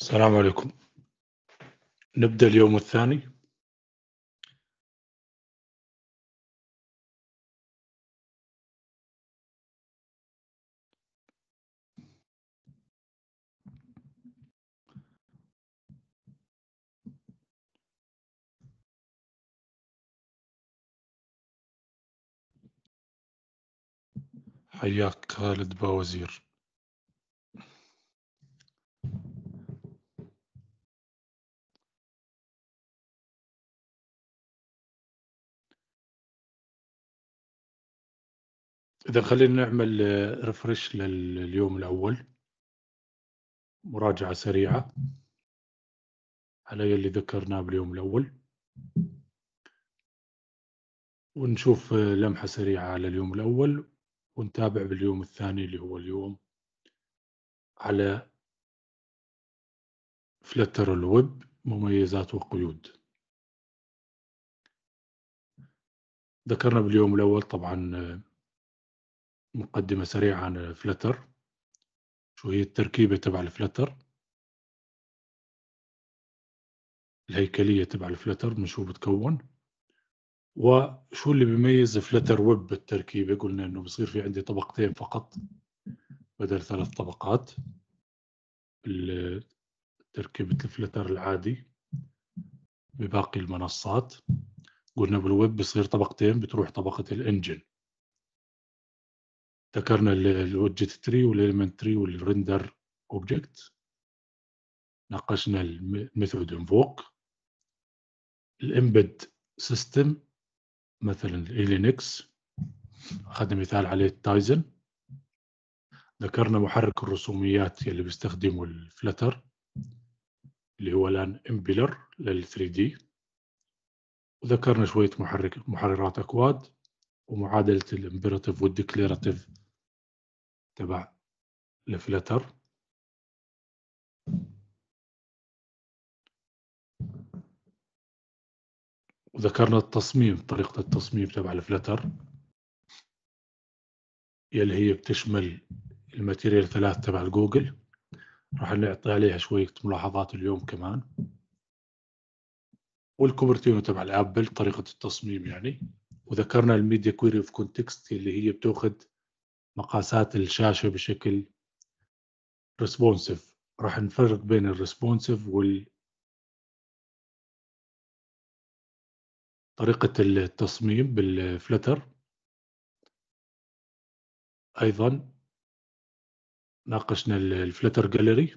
السلام عليكم نبدأ اليوم الثاني حياك خالد باوزير إذا خلينا نعمل ريفرش آه، لليوم الأول مراجعة سريعة على اللي ذكرناه باليوم الأول ونشوف آه، لمحة سريعة على اليوم الأول ونتابع باليوم الثاني اللي هو اليوم على فلتر الويب مميزات وقيود ذكرنا باليوم الأول طبعا آه، مقدمة سريعة عن الفلتر شو هي التركيبة تبع الفلتر الهيكلية تبع الفلتر من شو بتكون وشو اللي بيميز فلتر ويب بالتركيبة قلنا انه بصير في عندي طبقتين فقط بدل ثلاث طبقات تركيبة الفلتر العادي بباقي المنصات قلنا بالويب بصير طبقتين بتروح طبقة الانجن ذكرنا الاوبجكت تري والاليمنت تري والرندر اوبجكت ناقشنا الميثود انفوك الامبد سيستم مثلا الينكس اخذنا مثال عليه التايزن ذكرنا محرك الرسوميات اللي بيستخدمه الفلتر اللي هو الان امبيلر لل 3 دي وذكرنا شويه محرك محررات اكواد ومعادله الامبيراتيف والديكليراتيف تبع الفلتر وذكرنا التصميم طريقة التصميم تبع الفلتر يلي هي بتشمل الماتيريال ثلاث تبع جوجل راح نعطي عليها شوية ملاحظات اليوم كمان والكوبرتينو تبع الابل طريقة التصميم يعني وذكرنا الميديا كويري اوف كونتكست اللي هي بتاخذ مقاسات الشاشة بشكل responsive راح نفرق بين الريسبونسيف وال طريقة التصميم بالفلتر أيضا ناقشنا الفلتر جاليري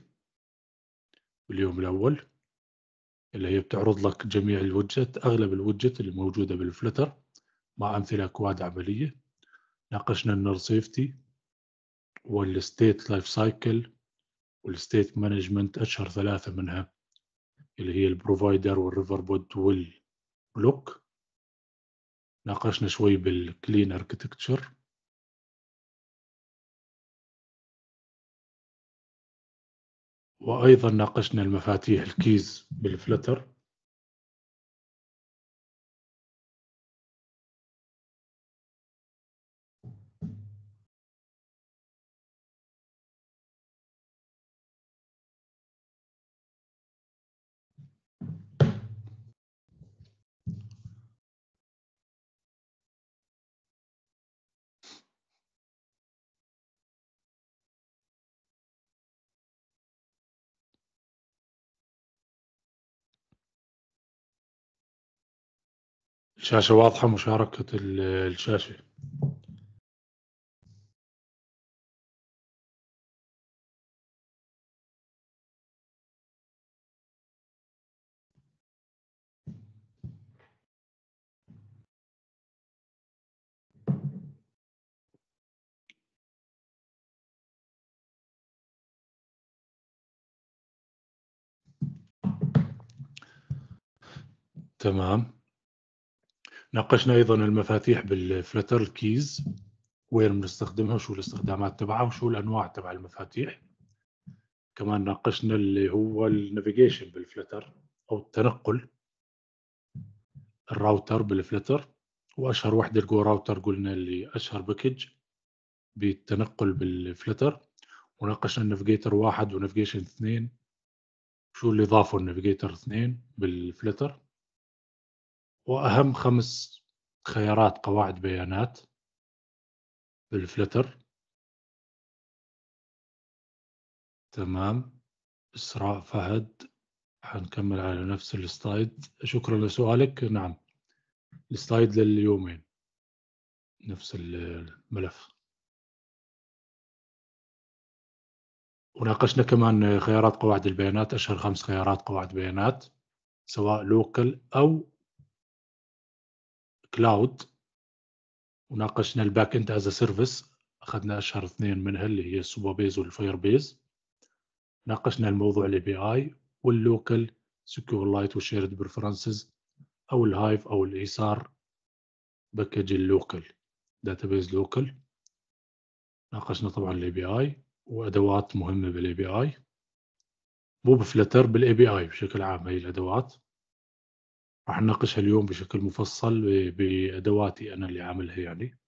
اليوم الأول اللي هي بتعرض لك جميع الوجهات أغلب الوجهات الموجودة بالفلتر مع أمثلة أكواد عملية ناقشنا النير سيفتي والستيت لايف سايكل والستيت مانجمنت اشهر ثلاثه منها اللي هي البروفايدر والريفر بود والبلوك ناقشنا شوي بالكلين اركتكتشر وايضا ناقشنا المفاتيح الكيز بالفلتر الشاشة واضحة مشاركة الشاشة تمام ناقشنا ايضا المفاتيح بالفلتر كيز وين بنستخدمها وشو الاستخدامات تبعها وشو الانواع تبع المفاتيح كمان ناقشنا اللي هو النافيجيشن بالفلتر او التنقل الراوتر بالفلتر واشهر وحده الجو راوتر قلنا اللي اشهر باكج بالتنقل بالفلتر وناقشنا النافيجيتر واحد ونافيجيشن اثنين شو اللي ضافوا النافيجيتر اثنين بالفلتر واهم خمس خيارات قواعد بيانات بالفلتر تمام اسراء فهد حنكمل على نفس السلايد شكرا لسؤالك نعم السلايد لليومين نفس الملف وناقشنا كمان خيارات قواعد البيانات أشهر خمس خيارات قواعد بيانات سواء لوكال أو كلاود وناقشنا الباك اند از سيرفيس اخذنا اشهر اثنين منها اللي هي السوبر بيز والفاير بيز ناقشنا الموضوع الاي بي اي واللوكال سكيور لايت وشيرد بريفرنسز او الهايف او الايسار باكج اللوكال داتابيز لوكال ناقشنا طبعا الاي بي اي وادوات مهمه بالاي بي اي مو بفلتر بالاي بي اي بشكل عام هي الادوات راح نناقشها اليوم بشكل مفصل بادواتي انا اللي عاملها يعني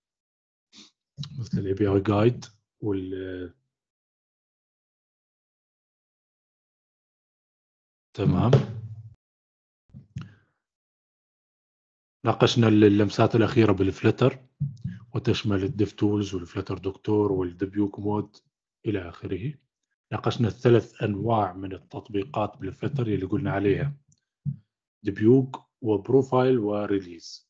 مثل الاي بي اي جايد وال تمام ناقشنا اللمسات الاخيره بالفلتر وتشمل الديف تولز والفلتر دكتور والدبيوك مود الى اخره ناقشنا الثلاث انواع من التطبيقات بالفلتر اللي قلنا عليها دبيوك وبروفايل وريليز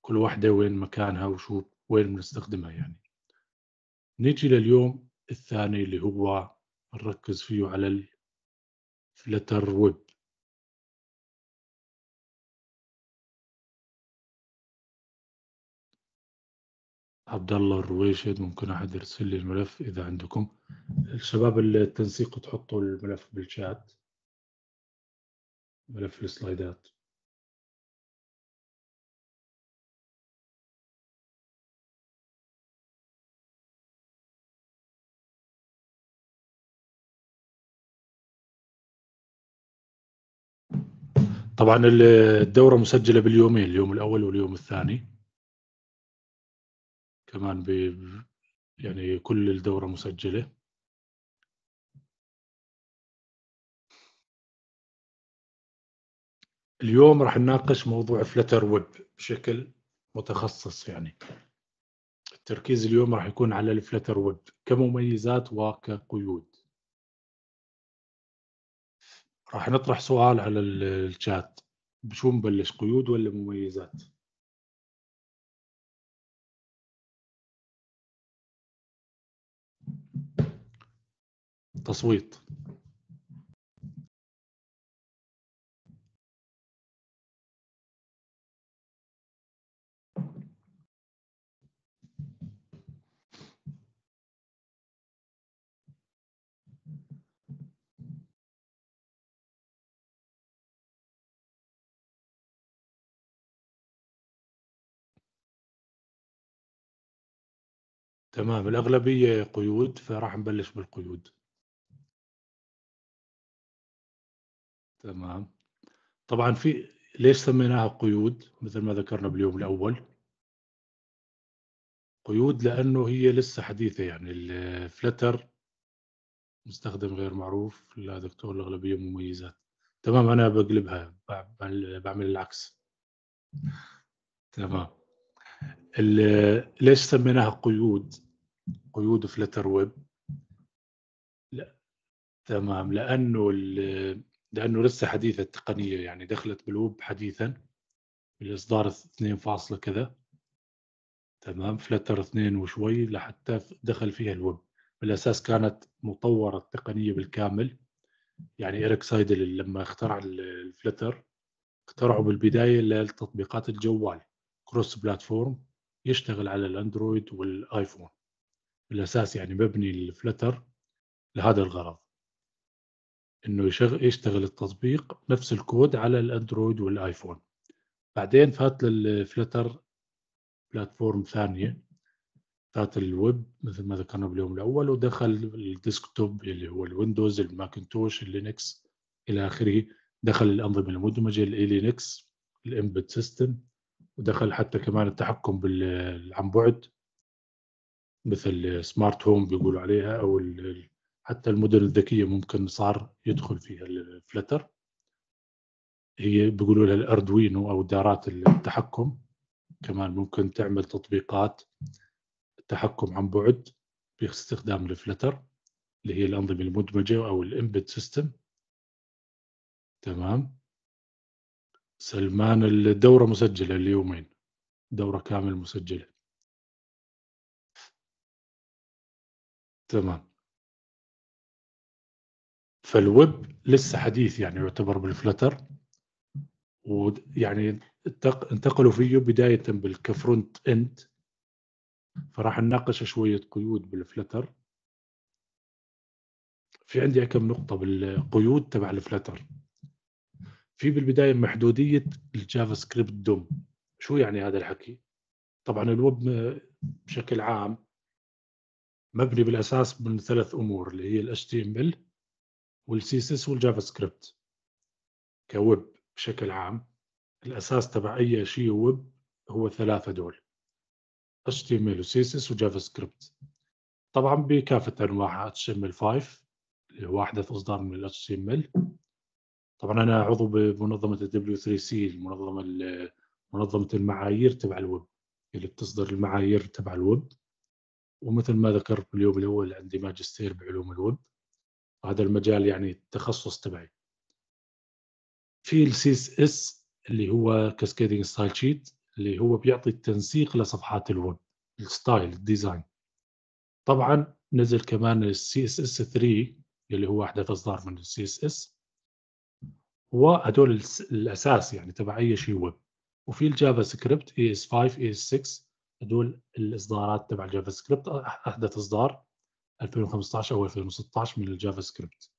كل واحدة وين مكانها وشو وين بنستخدمها يعني نيجي لليوم الثاني اللي هو نركز فيه على الفلتر ويب عبد الله الرويشد ممكن احد يرسل لي الملف اذا عندكم الشباب التنسيق تحطوا الملف بالشات ملف السلايدات طبعا الدورة مسجلة باليومين اليوم الأول واليوم الثاني كمان ب... يعني كل الدورة مسجلة اليوم راح نناقش موضوع فلتر ويب بشكل متخصص يعني التركيز اليوم راح يكون على الفلتر ويب كمميزات وكقيود راح نطرح سؤال على الشات بشو نبلش قيود ولا مميزات تصويت تمام الأغلبية قيود فراح نبلش بالقيود تمام طبعا في ليش سميناها قيود مثل ما ذكرنا باليوم الأول قيود لأنه هي لسه حديثة يعني الفلتر مستخدم غير معروف لا دكتور الأغلبية مميزات تمام أنا بقلبها بعمل العكس تمام ليش سميناها قيود قيود فلتر ويب لا تمام لانه لانه لسه حديثه التقنيه يعني دخلت بالويب حديثا بالاصدار 2 فاصلة كذا تمام فلتر 2 وشوي لحتى دخل فيها الويب بالاساس كانت مطوره التقنيه بالكامل يعني إيريك سايدل لما اخترع الفلتر اخترعه بالبدايه للتطبيقات الجوال كروس بلاتفورم يشتغل على الاندرويد والايفون بالاساس يعني ببني الفلتر لهذا الغرض انه يشغل يشتغل التطبيق نفس الكود على الاندرويد والايفون بعدين فات للفلتر بلاتفورم ثانيه فات الويب مثل ما ذكرنا باليوم الاول ودخل الديسكتوب اللي هو الويندوز الماكنتوش اللينكس الى اخره دخل الانظمه المدمجه لينكس الامبد سيستم ودخل حتى كمان التحكم عن بعد مثل سمارت هوم بيقولوا عليها او حتى المدن الذكيه ممكن صار يدخل فيها الفلتر هي بيقولوا لها الاردوينو او دارات التحكم كمان ممكن تعمل تطبيقات تحكم عن بعد باستخدام الفلتر اللي هي الانظمه المدمجه او الامبيد سيستم تمام سلمان الدوره مسجله اليومين دوره كامل مسجله تمام فالويب لسه حديث يعني يعتبر بالفلتر ويعني انتقلوا فيه بداية بالكفرونت اند فراح نناقش شوية قيود بالفلتر في عندي كم نقطة بالقيود تبع الفلتر في بالبداية محدودية الجافا سكريبت دوم شو يعني هذا الحكي؟ طبعا الويب بشكل عام مبني بالاساس من ثلاث امور اللي هي ال HTML اس CSS والجافا سكريبت كويب بشكل عام الاساس تبع اي شيء ويب هو ثلاثه دول HTML و CSS وجافا سكريبت طبعا بكافه انواعها HTML5 اللي هو احدث اصدار من ال HTML طبعا انا عضو بمنظمه الدبليو W3C المنظمه منظمه المعايير تبع الويب اللي بتصدر المعايير تبع الويب ومثل ما ذكرت في اليوم الاول عندي ماجستير بعلوم الويب هذا المجال يعني التخصص تبعي في السي اس اس اللي هو كاسكيدنج ستايل شيت اللي هو بيعطي التنسيق لصفحات الويب الستايل الديزاين طبعا نزل كمان السي اس اس 3 اللي هو احدث اصدار من السي اس اس وهدول الاساس يعني تبع اي شيء ويب وفي الجافا سكريبت اي اس 5 اي اس 6 هدول الاصدارات تبع الجافا سكريبت احدث اصدار 2015 او 2016 من الجافا سكريبت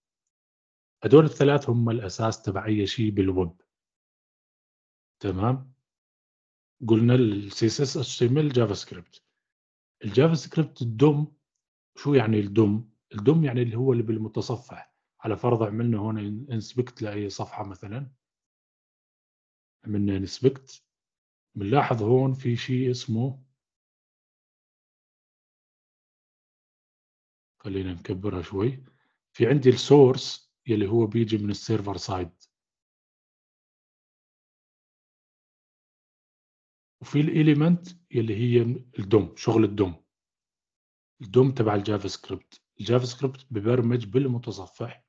هدول الثلاث هم الاساس تبع اي شيء بالويب تمام قلنا السي اس اس اتش تي ام ال جافا سكريبت الجافا سكريبت الدوم شو يعني الدوم؟ الدوم يعني اللي هو اللي بالمتصفح على فرض عملنا هون انسبكت لاي صفحه مثلا عملنا انسبكت بنلاحظ هون في شيء اسمه خلينا نكبرها شوي في عندي السورس يلي هو بيجي من السيرفر سايد وفي الاليمنت يلي هي الدوم شغل الدوم الدوم تبع الجافا سكريبت الجافا سكريبت ببرمج بالمتصفح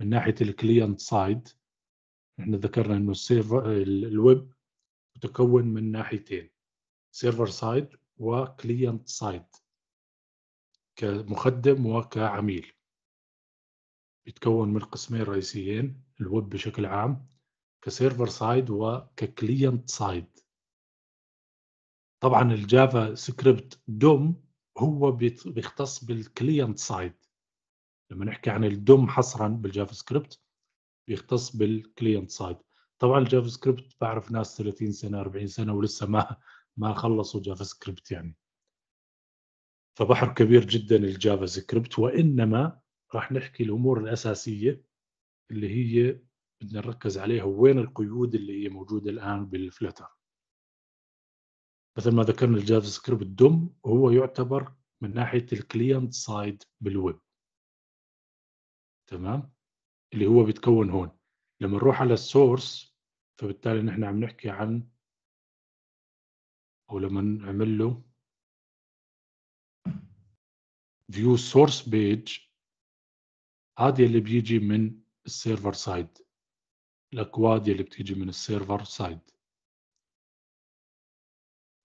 من ناحيه الكلينت سايد احنا ذكرنا انه السيرفر الويب متكون من ناحيتين سيرفر سايد وكلينت سايد كمخدم وكعميل يتكون من قسمين رئيسيين الويب بشكل عام كسيرفر سايد وككلينت سايد طبعا الجافا سكريبت دوم هو بيختص بالكلينت سايد لما نحكي عن الدوم حصرا بالجافا سكريبت بيختص بالكلينت سايد طبعا الجافا سكريبت بعرف ناس 30 سنه 40 سنه ولسه ما ما خلصوا جافا سكريبت يعني فبحر كبير جدا الجافا سكريبت وانما راح نحكي الامور الاساسيه اللي هي بدنا نركز عليها وين القيود اللي هي موجوده الان بالفلتر مثل ما ذكرنا الجافا سكريبت دم هو يعتبر من ناحيه الكلينت سايد بالويب تمام اللي هو بيتكون هون لما نروح على السورس فبالتالي نحن عم نحكي عن او لما نعمل له فيو سورس بيج هذه اللي بيجي من السيرفر سايد الاكواد اللي بتيجي من السيرفر سايد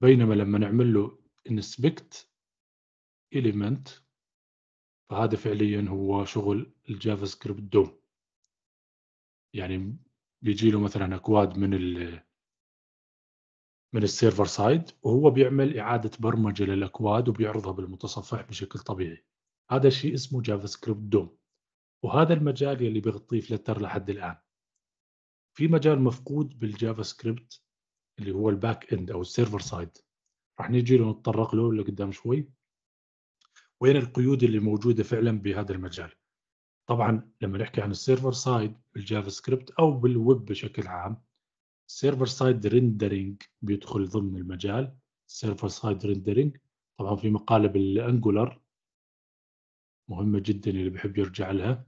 بينما لما نعمل له inspect element فهذا فعليا هو شغل الجافا سكريبت دوم يعني بيجي له مثلا اكواد من من السيرفر سايد وهو بيعمل اعاده برمجه للاكواد وبيعرضها بالمتصفح بشكل طبيعي هذا الشيء اسمه جافا سكريبت دوم وهذا المجال يلي بيغطيه فلتر لحد الان في مجال مفقود بالجافا سكريبت اللي هو الباك اند او السيرفر سايد رح نجي له نتطرق له لقدام شوي وين القيود اللي موجوده فعلا بهذا المجال طبعا لما نحكي عن السيرفر سايد بالجافا سكريبت او بالويب بشكل عام سيرفر سايد ريندرينج بيدخل ضمن المجال سيرفر سايد ريندرينج طبعا في مقاله بالانجولار مهمه جدا اللي بحب يرجع لها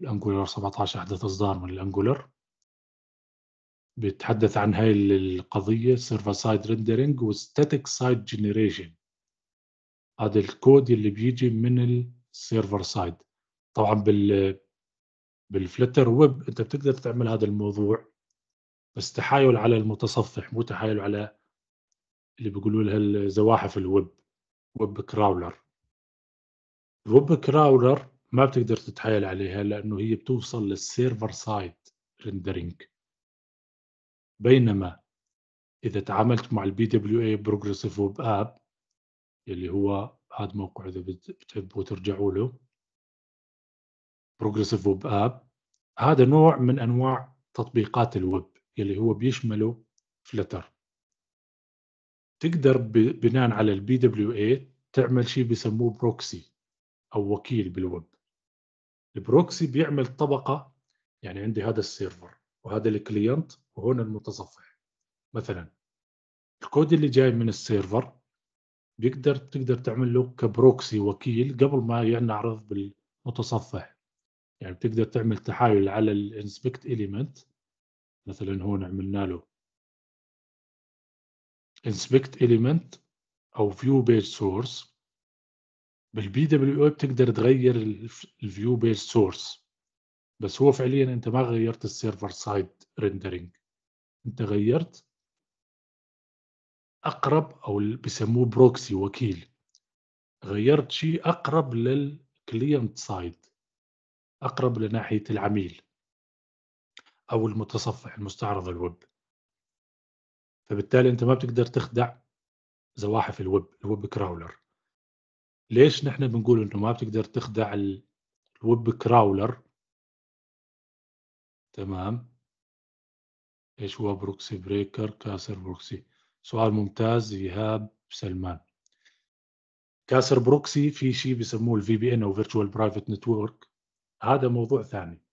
الانجولار 17 احدث اصدار من الانجولار بيتحدث عن هاي القضيه سيرفر سايد ريندرينج وستاتيك سايد جنريشن هذا الكود اللي بيجي من السيرفر سايد طبعا بال بالفلتر ويب انت بتقدر تعمل هذا الموضوع بس تحايل على المتصفح مو تحايل على اللي بيقولوا لها الزواحف الويب ويب كراولر الويب كراولر ما بتقدر تتحايل عليها لانه هي بتوصل للسيرفر سايد ريندرينج بينما اذا تعاملت مع البي دبليو اي بروجريسيف ويب اب اللي هو هذا موقع اذا بتحبوا ترجعوا له بروجريسيف ويب اب هذا نوع من انواع تطبيقات الويب اللي هو بيشمله فلتر تقدر بناء على البي دبليو اي تعمل شيء بيسموه بروكسي او وكيل بالويب البروكسي بيعمل طبقه يعني عندي هذا السيرفر وهذا الكلينت وهون المتصفح مثلا الكود اللي جاي من السيرفر بيقدر تقدر تعمل له كبروكسي وكيل قبل ما ينعرض بالمتصفح يعني بتقدر تعمل تحايل على الانسبكت اليمنت مثلا هون عملنا له inspect element او view page source بالبي دبليو اي بتقدر تغير الفيو بيج سورس بس هو فعليا انت ما غيرت السيرفر سايد ريندرينج انت غيرت اقرب او بسموه بروكسي وكيل غيرت شيء اقرب للكلينت سايد اقرب لناحيه العميل او المتصفح المستعرض الويب فبالتالي انت ما بتقدر تخدع زواحف الويب الويب كراولر ليش نحن بنقول انه ما بتقدر تخدع الويب كراولر تمام ايش هو بروكسي بريكر كاسر بروكسي سؤال ممتاز ايهاب سلمان كاسر بروكسي في شيء بسموه الفي بي ان او فيرتشوال برايفت نتورك هذا موضوع ثاني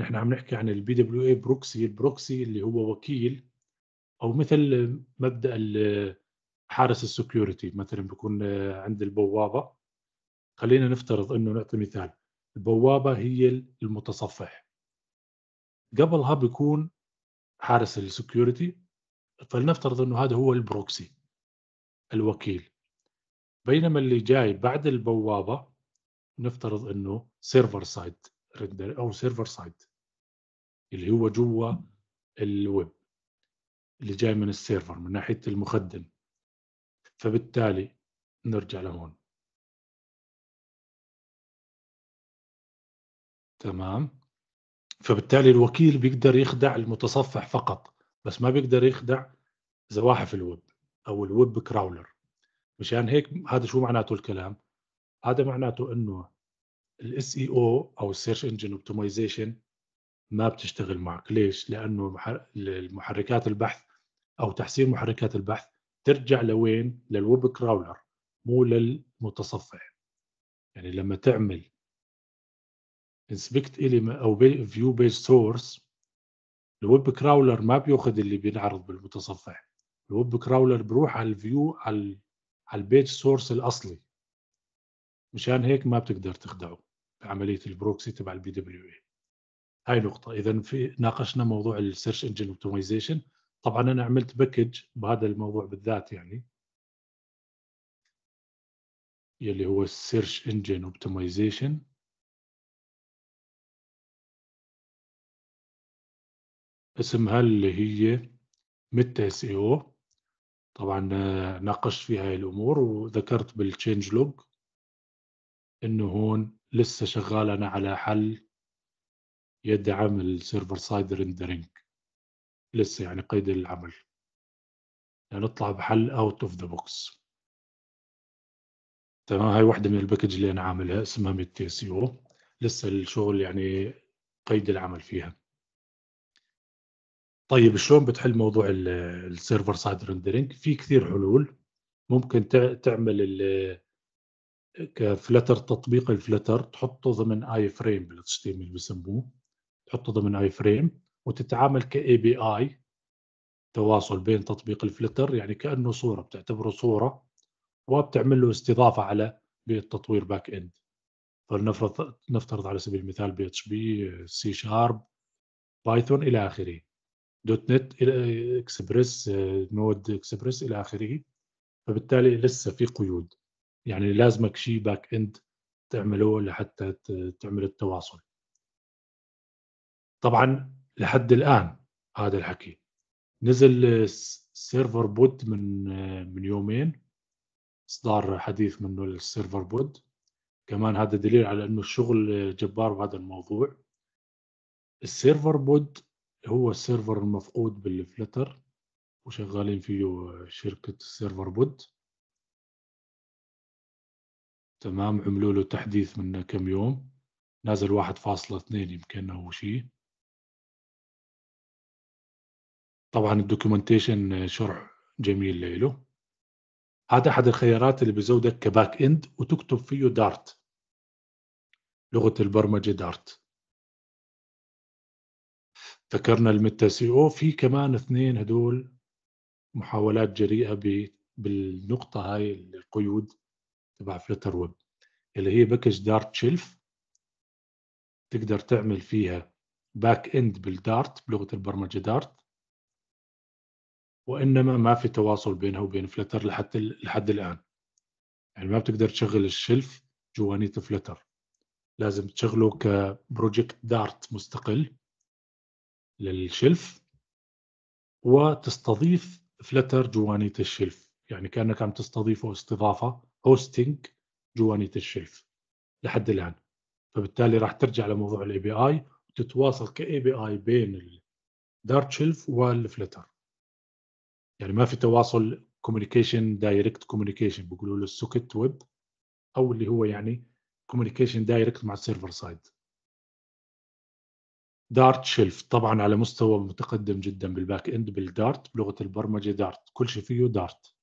نحن عم نحكي عن البي دبليو اي بروكسي البروكسي اللي هو وكيل او مثل مبدا حارس السكيورتي مثلا بيكون عند البوابه خلينا نفترض انه نعطي مثال البوابه هي المتصفح قبلها بيكون حارس السكيورتي فلنفترض انه هذا هو البروكسي الوكيل بينما اللي جاي بعد البوابه نفترض انه سيرفر سايد او سيرفر سايد اللي هو جوا الويب اللي جاي من السيرفر من ناحيه المخدم فبالتالي نرجع لهون تمام فبالتالي الوكيل بيقدر يخدع المتصفح فقط بس ما بيقدر يخدع زواحف الويب او الويب كراولر مشان هيك هذا شو معناته الكلام هذا معناته انه الاس اي e او او السيرش انجن اوبتمايزيشن ما بتشتغل معك ليش لانه المحركات البحث او تحسين محركات البحث ترجع لوين للويب كراولر مو للمتصفح يعني لما تعمل انسبكت الي او فيو بيج سورس الويب كراولر ما بياخذ اللي بينعرض بالمتصفح الويب كراولر بروح على الفيو على على البيج سورس الاصلي مشان هيك ما بتقدر تخدعه بعمليه البروكسي تبع البي دبليو اي هاي نقطة إذا في ناقشنا موضوع السيرش انجن اوبتمايزيشن طبعا أنا عملت باكج بهذا الموضوع بالذات يعني يلي هو السيرش انجن اوبتمايزيشن اسمها اللي هي ميتا اس اي او طبعا آه، ناقشت فيها هاي الامور وذكرت بالتشينج لوج انه هون لسه شغال انا على حل يدعم السيرفر سايد ريندرينج لسه يعني قيد العمل يعني نطلع بحل اوت اوف ذا بوكس تمام هاي واحدة من الباكج اللي انا عاملها اسمها ميد تي سي او لسه الشغل يعني قيد العمل فيها طيب شلون بتحل موضوع السيرفر سايد ريندرينج في كثير حلول ممكن تعمل ال كفلتر تطبيق الفلتر تحطه ضمن اي فريم بالاتش تي ام اللي بسموه تحطه ضمن اي فريم وتتعامل كاي بي اي تواصل بين تطبيق الفلتر يعني كانه صوره بتعتبره صوره وبتعمل له استضافه على بيئه تطوير باك اند فلنفرض نفترض على سبيل المثال بي اتش بي سي شارب بايثون الى اخره دوت نت الى اكسبريس نود اكسبريس الى اخره فبالتالي لسه في قيود يعني لازمك شيء باك اند تعمله لحتى تعمل التواصل طبعا لحد الان هذا الحكي نزل سيرفر بود من من يومين اصدار حديث منه السيرفر بود كمان هذا دليل على انه الشغل جبار بهذا الموضوع السيرفر بود هو السيرفر المفقود بالفلتر وشغالين فيه شركة السيرفر بود تمام عملوا له تحديث من كم يوم نازل واحد فاصلة اثنين يمكن أو شيء طبعا الدوكيومنتيشن شرع جميل له هذا احد الخيارات اللي بزودك كباك اند وتكتب فيه دارت لغه البرمجه دارت ذكرنا الميتا سي او في كمان اثنين هدول محاولات جريئه بالنقطه هاي القيود تبع فلتر ويب اللي هي باكج دارت شيلف تقدر تعمل فيها باك اند بالدارت بلغه البرمجه دارت وانما ما في تواصل بينها وبين فلتر لحد لحد الان يعني ما بتقدر تشغل الشلف جوانيت فلتر لازم تشغله كبروجكت دارت مستقل للشلف وتستضيف فلتر جوانيت الشلف يعني كأنك عم تستضيفه استضافة هوستنج جوانيت الشلف لحد الآن فبالتالي راح ترجع لموضوع الاي بي اي وتتواصل كاي بي اي بين الدارت شلف والفلتر يعني ما في تواصل كوميونيكيشن دايركت كوميونيكيشن بيقولوا له السوكت ويب او اللي هو يعني كوميونيكيشن دايركت مع السيرفر سايد دارت شيلف طبعا على مستوى متقدم جدا بالباك اند بالدارت بلغه البرمجه دارت كل شيء فيه دارت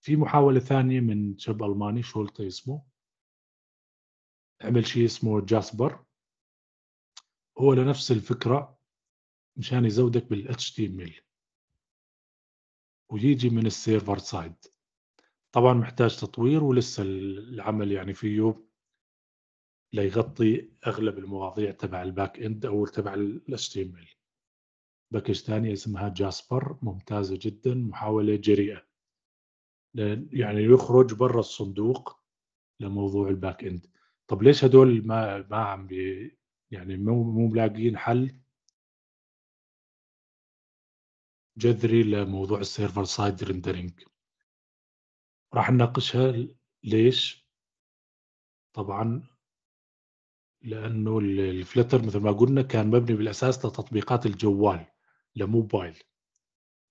في محاوله ثانيه من شاب الماني شولت اسمه عمل شيء اسمه جاسبر هو لنفس الفكره مشان يزودك بال HTML ويجي من السيرفر سايد طبعا محتاج تطوير ولسه العمل يعني فيه ليغطي اغلب المواضيع تبع الباك اند او تبع الاتش تي ام ال باكج ثانيه اسمها جاسبر ممتازه جدا محاوله جريئه يعني يخرج برا الصندوق لموضوع الباك اند طب ليش هدول ما ما عم بي يعني مو مو ملاقيين حل جذري لموضوع السيرفر سايد ريندرينج راح نناقشها ليش طبعا لانه الفلتر مثل ما قلنا كان مبني بالاساس لتطبيقات الجوال لموبايل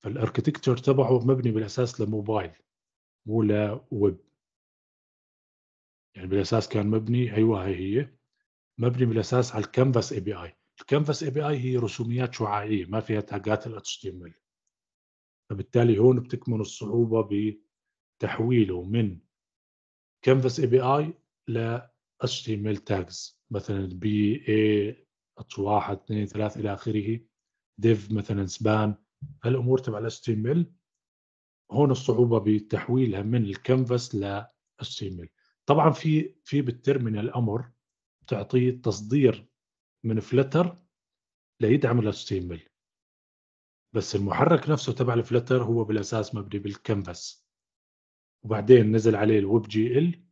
فالاركتكتشر تبعه مبني بالاساس لموبايل مو لويب يعني بالاساس كان مبني ايوه هي هي مبني بالاساس على الكانفاس اي بي اي الكانفاس اي بي اي هي رسوميات شعاعيه ما فيها تاجات الاتش تي ام ال فبالتالي هون بتكمن الصعوبة بتحويله من كانفاس اي بي اي ل HTML tags مثلا بي اي اتش 1 2 3 الى اخره ديف مثلا سبان هالامور تبع ال HTML هون الصعوبة بتحويلها من Canvas ل HTML طبعا في في بالترمينال امر بتعطيه تصدير من فلتر ليدعم ال HTML بس المحرك نفسه تبع الفلتر هو بالاساس مبني بالكنفاس وبعدين نزل عليه الويب جي ال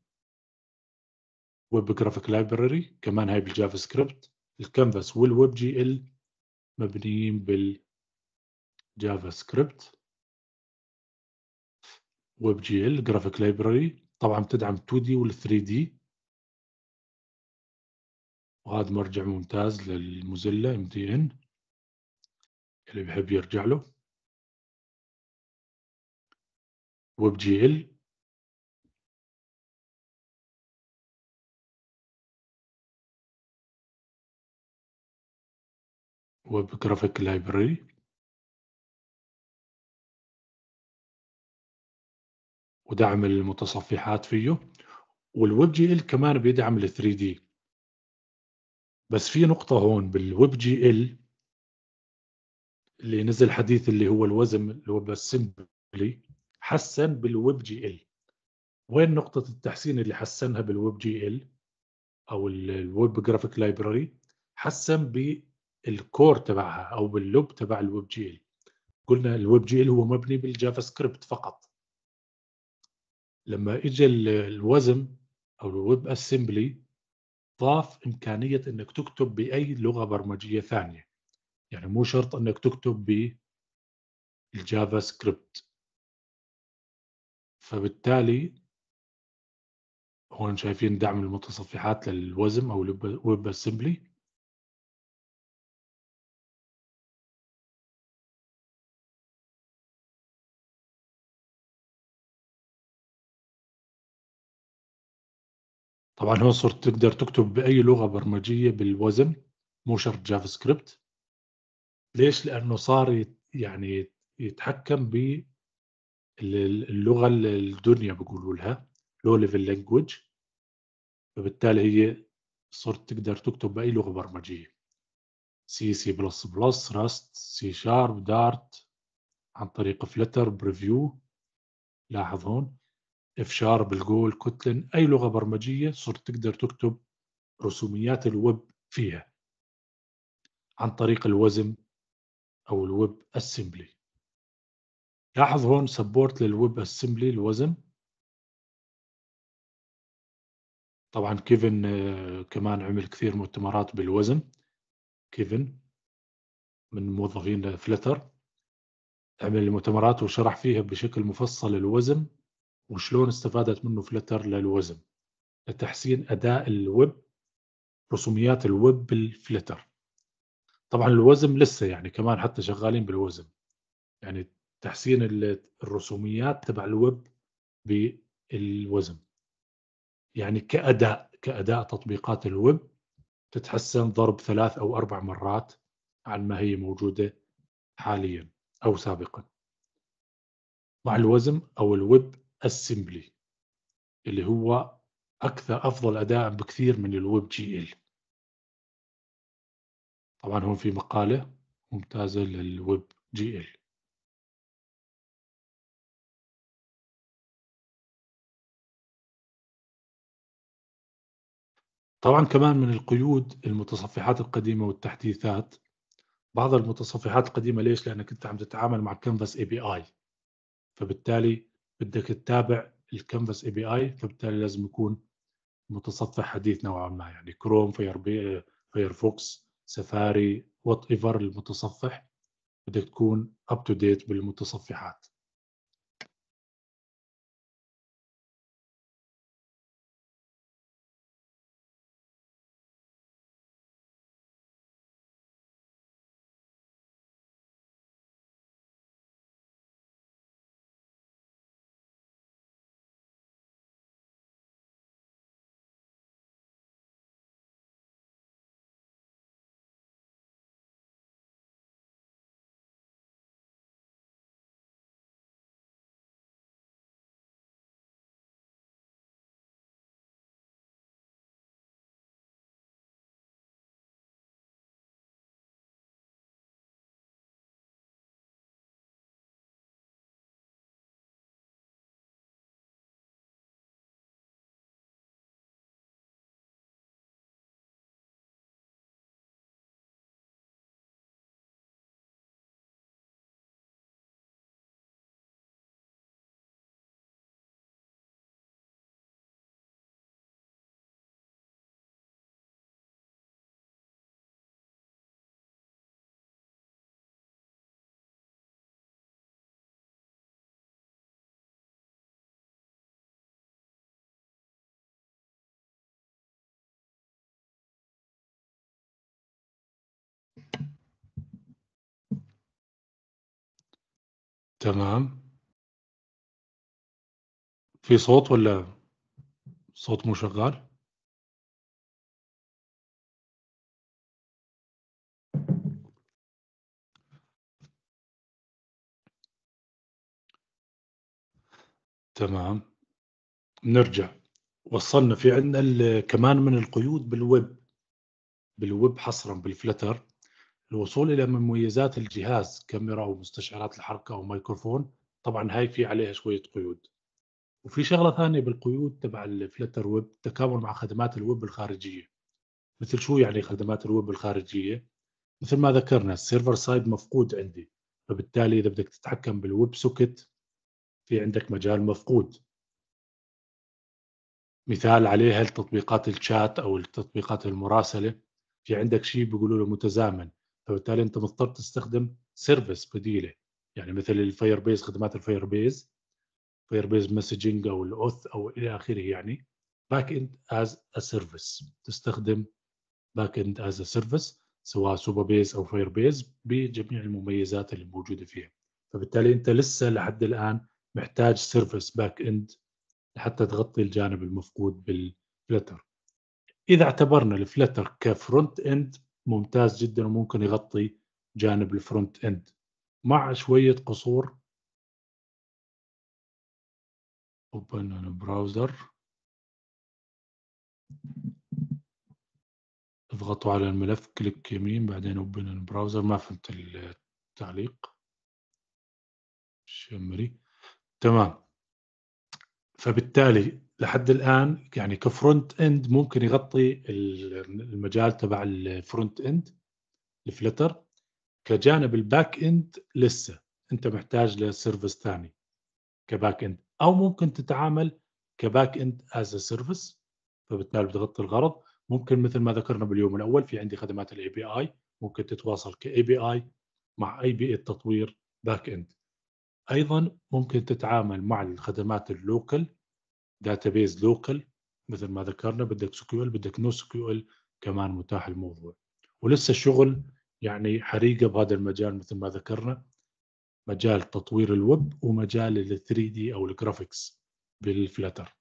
ويب جرافيك لايبراري كمان هاي بالجافا سكريبت الكنفاس والويب جي ال مبنيين بالجافا سكريبت ويب جي ال جرافيك لايبراري طبعا بتدعم 2 دي وال 3 دي وهذا مرجع ممتاز للموزيلا ام دي ان اللي بحب يرجع له ويب جي ال ويب جرافيك لايبراري ودعم المتصفحات فيه والويب جي ال كمان بيدعم ال 3 دي بس في نقطة هون بالويب جي ال اللي نزل حديث اللي هو الوزن اللي هو بسمبلي حسن بالويب جي ال وين نقطة التحسين اللي حسنها بالويب جي ال او الويب جرافيك لايبراري حسن بالكور تبعها او باللوب تبع الويب جي ال قلنا الويب جي ال هو مبني بالجافا سكريبت فقط لما اجى الوزم او الويب اسمبلي ضاف امكانيه انك تكتب باي لغه برمجيه ثانيه يعني مو شرط انك تكتب بالجافا سكريبت فبالتالي هون شايفين دعم المتصفحات للوزم او الويب اسمبلي طبعا هون صرت تقدر تكتب باي لغه برمجيه بالوزم مو شرط جافا سكريبت ليش؟ لأنه صار يعني يتحكم باللغة الدنيا بيقولوا لها لو ليفل لانجوج فبالتالي هي صرت تقدر تكتب بأي لغة برمجية سي سي بلس بلس راست سي شارب دارت عن طريق فلتر بريفيو لاحظ هون اف شارب الجول كوتلن اي لغه برمجيه صرت تقدر تكتب رسوميات الويب فيها عن طريق الوزن او الويب اسمبلي لاحظ هون سبورت للويب اسمبلي الوزن طبعا كيفن آه، كمان عمل كثير مؤتمرات بالوزن كيفن من موظفين فلتر عمل المؤتمرات وشرح فيها بشكل مفصل الوزن وشلون استفادت منه فلتر للوزن لتحسين اداء الويب رسوميات الويب بالفلتر طبعا الوزن لسه يعني كمان حتى شغالين بالوزن يعني تحسين الرسوميات تبع الويب بالوزن يعني كأداء كأداء تطبيقات الويب تتحسن ضرب ثلاث أو أربع مرات عن ما هي موجودة حاليا أو سابقا مع الوزن أو الويب أسمبلي اللي هو أكثر أفضل أداء بكثير من الويب جي إل طبعا هون في مقالة ممتازة للويب جي ال طبعا كمان من القيود المتصفحات القديمة والتحديثات بعض المتصفحات القديمة ليش؟ لأنك أنت عم تتعامل مع كانفاس اي بي آي فبالتالي بدك تتابع الكانفاس اي بي آي فبالتالي لازم يكون متصفح حديث نوعا ما يعني كروم فاير فايرفوكس سفاري وات ايفر المتصفح بدك تكون اب تو ديت بالمتصفحات تمام. في صوت ولا الصوت مو شغال؟ تمام. نرجع، وصّلنا في عندنا كمان من القيود بالويب بالويب حصرًا بالفلتر الوصول الى مميزات الجهاز كاميرا ومستشعرات الحركه او طبعا هاي في عليها شويه قيود وفي شغله ثانيه بالقيود تبع الفلتر ويب التكامل مع خدمات الويب الخارجيه مثل شو يعني خدمات الويب الخارجيه مثل ما ذكرنا السيرفر سايد مفقود عندي فبالتالي اذا بدك تتحكم بالويب سوكت في عندك مجال مفقود مثال عليها التطبيقات الشات او التطبيقات المراسله في عندك شيء بيقولوا له متزامن فبالتالي انت مضطر تستخدم سيرفيس بديله يعني مثل الفاير بيز خدمات الفاير بيز فاير بيز مسجنج او الاوث او الى اخره يعني باك اند از ا سيرفيس تستخدم باك اند از ا سيرفيس سواء سوبا بيز او فاير بيز بجميع المميزات اللي موجوده فيها فبالتالي انت لسه لحد الان محتاج سيرفيس باك اند لحتى تغطي الجانب المفقود بالفلتر اذا اعتبرنا الفلتر كفرونت اند ممتاز جدا وممكن يغطي جانب الفرونت اند مع شويه قصور اوبن براوزر اضغطوا على الملف كليك يمين بعدين اوبن براوزر ما فهمت التعليق شمري تمام فبالتالي لحد الان يعني كفرونت اند ممكن يغطي المجال تبع الفرونت اند الفلتر كجانب الباك اند لسه انت محتاج لسيرفيس ثاني كباك اند او ممكن تتعامل كباك اند از سيرفيس فبالتالي بتغطي الغرض ممكن مثل ما ذكرنا باليوم الاول في عندي خدمات الاي بي اي ممكن تتواصل كاي بي اي مع اي بي تطوير باك اند ايضا ممكن تتعامل مع الخدمات اللوكل داتابيز لوكال مثل ما ذكرنا بدك سكيول بدك نو سكيول كمان متاح الموضوع ولسه الشغل يعني حريقه بهذا المجال مثل ما ذكرنا مجال تطوير الويب ومجال ال 3 دي او الجرافيكس بالفلتر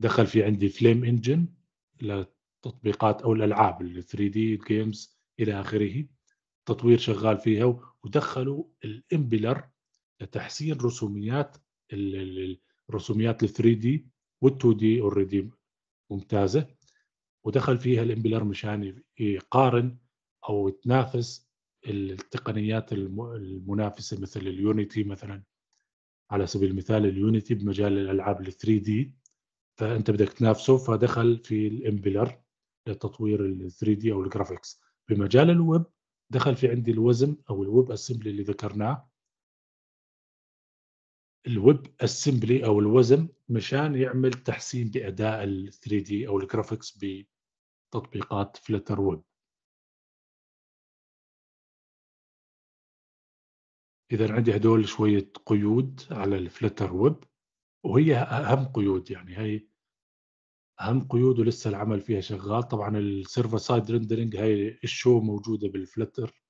دخل في عندي فليم انجن للتطبيقات او الالعاب ال 3 دي جيمز الى اخره تطوير شغال فيها ودخلوا الامبلر لتحسين رسوميات رسوميات ال 3 دي وال 2 دي اوريدي ممتازه ودخل فيها الامبلر مشان يقارن او يتنافس التقنيات المنافسه مثل اليونيتي مثلا على سبيل المثال اليونيتي بمجال الالعاب ال 3 دي فانت بدك تنافسه فدخل في الامبلر لتطوير ال 3 دي او الجرافيكس بمجال الويب دخل في عندي الوزن او الويب اسمبلي اللي ذكرناه الويب اسمبلي او الوزن مشان يعمل تحسين باداء ال 3 دي او الجرافيكس بتطبيقات فلتر ويب اذا عندي هدول شويه قيود على الفلتر ويب وهي اهم قيود يعني هي اهم قيود ولسه العمل فيها شغال طبعا السيرفر سايد ريندرنج هاي الشو موجوده بالفلتر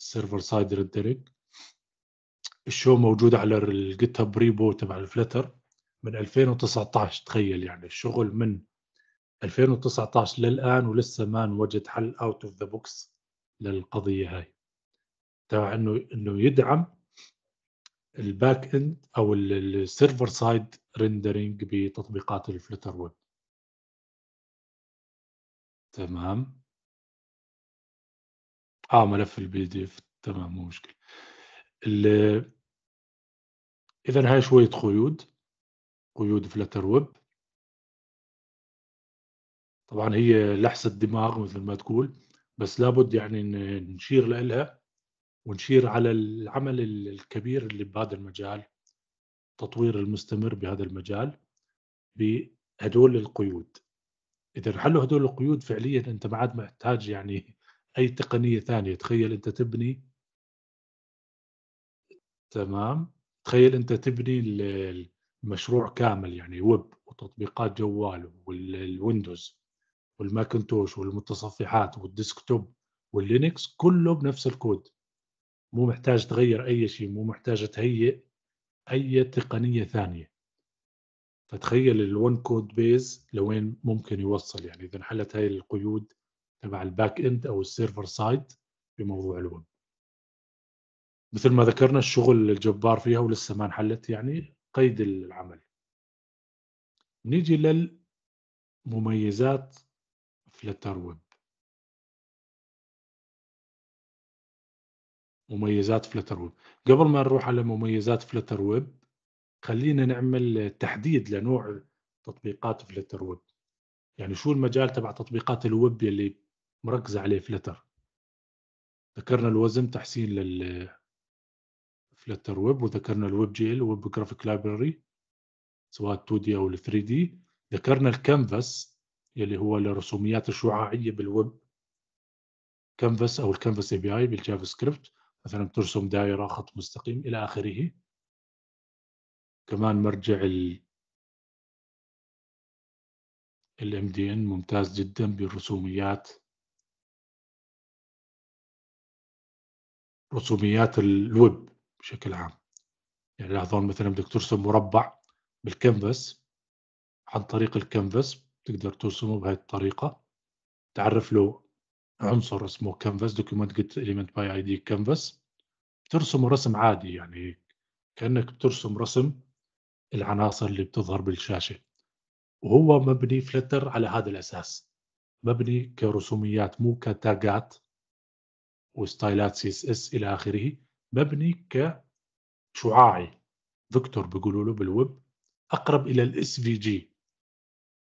السيرفر سايد ريندرنج الشو موجود على الجيت هاب ريبو تبع الفلتر من 2019 تخيل يعني الشغل من 2019 للان ولسه ما نوجد حل اوت اوف ذا بوكس للقضيه هاي تبع انه انه يدعم الباك اند او السيرفر سايد ريندرينج بتطبيقات الفلتر ويب تمام اه ملف البي دي اف تمام مو مشكله اذا هاي شويه قيود قيود فلتر ويب طبعا هي لحسه دماغ مثل ما تقول بس لابد يعني نشير لها ونشير على العمل الكبير اللي بهذا المجال التطوير المستمر بهذا المجال بهدول القيود اذا حلوا هدول القيود فعليا انت ما عاد محتاج يعني اي تقنيه ثانيه تخيل انت تبني تمام تخيل انت تبني المشروع كامل يعني ويب وتطبيقات جوال والويندوز والماكنتوش والمتصفحات والديسكتوب واللينكس كله بنفس الكود مو محتاج تغير اي شيء مو محتاج تهيئ اي تقنيه ثانيه فتخيل الون كود بيز لوين ممكن يوصل يعني اذا انحلت هاي القيود تبع الباك اند او السيرفر سايد بموضوع الويب مثل ما ذكرنا الشغل الجبار فيها ولسه ما انحلت يعني قيد العمل نيجي للمميزات فلتر ويب مميزات فلتر ويب قبل ما نروح على مميزات فلتر ويب خلينا نعمل تحديد لنوع تطبيقات فلتر ويب يعني شو المجال تبع تطبيقات الويب اللي مركزة عليه فلتر ذكرنا الوزن تحسين لل فلتر ويب وذكرنا الويب جي ال ويب جرافيك لايبرري سواء 2 دي او 3 دي ذكرنا الكانفاس اللي هو الرسوميات الشعاعيه بالويب كانفاس او الكانفاس اي بي اي بالجافا سكريبت مثلا بترسم دائره خط مستقيم الى اخره كمان مرجع ال الام دي ان ممتاز جدا بالرسوميات رسوميات الويب بشكل عام يعني لاحظون مثلا بدك ترسم مربع بالكنفس عن طريق الكنفس تقدر ترسمه بهذه الطريقة تعرف له آه. عنصر اسمه كنفس دوكيومنت جيت اليمنت باي اي دي كنفس ترسم رسم عادي يعني كأنك بترسم رسم العناصر اللي بتظهر بالشاشة وهو مبني فلتر على هذا الأساس مبني كرسوميات مو كتاجات وستايلات سي اس اس إلى آخره مبني كشعاعي فيكتور بيقولوا له بالويب اقرب الى الاس في جي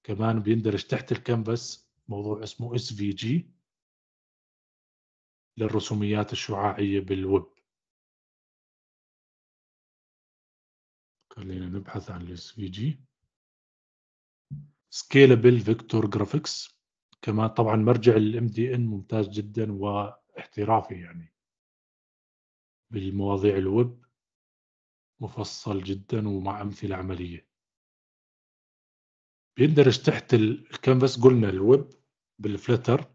كمان بيندرج تحت الكنفاس موضوع اسمه اس في جي للرسوميات الشعاعيه بالويب خلينا نبحث عن الاس في جي سكيلبل فيكتور جرافيكس كمان طبعا مرجع الام دي ان ممتاز جدا واحترافي يعني بالمواضيع الويب مفصل جدا ومع أمثلة عملية بيندرج تحت الكانفاس قلنا الويب بالفلتر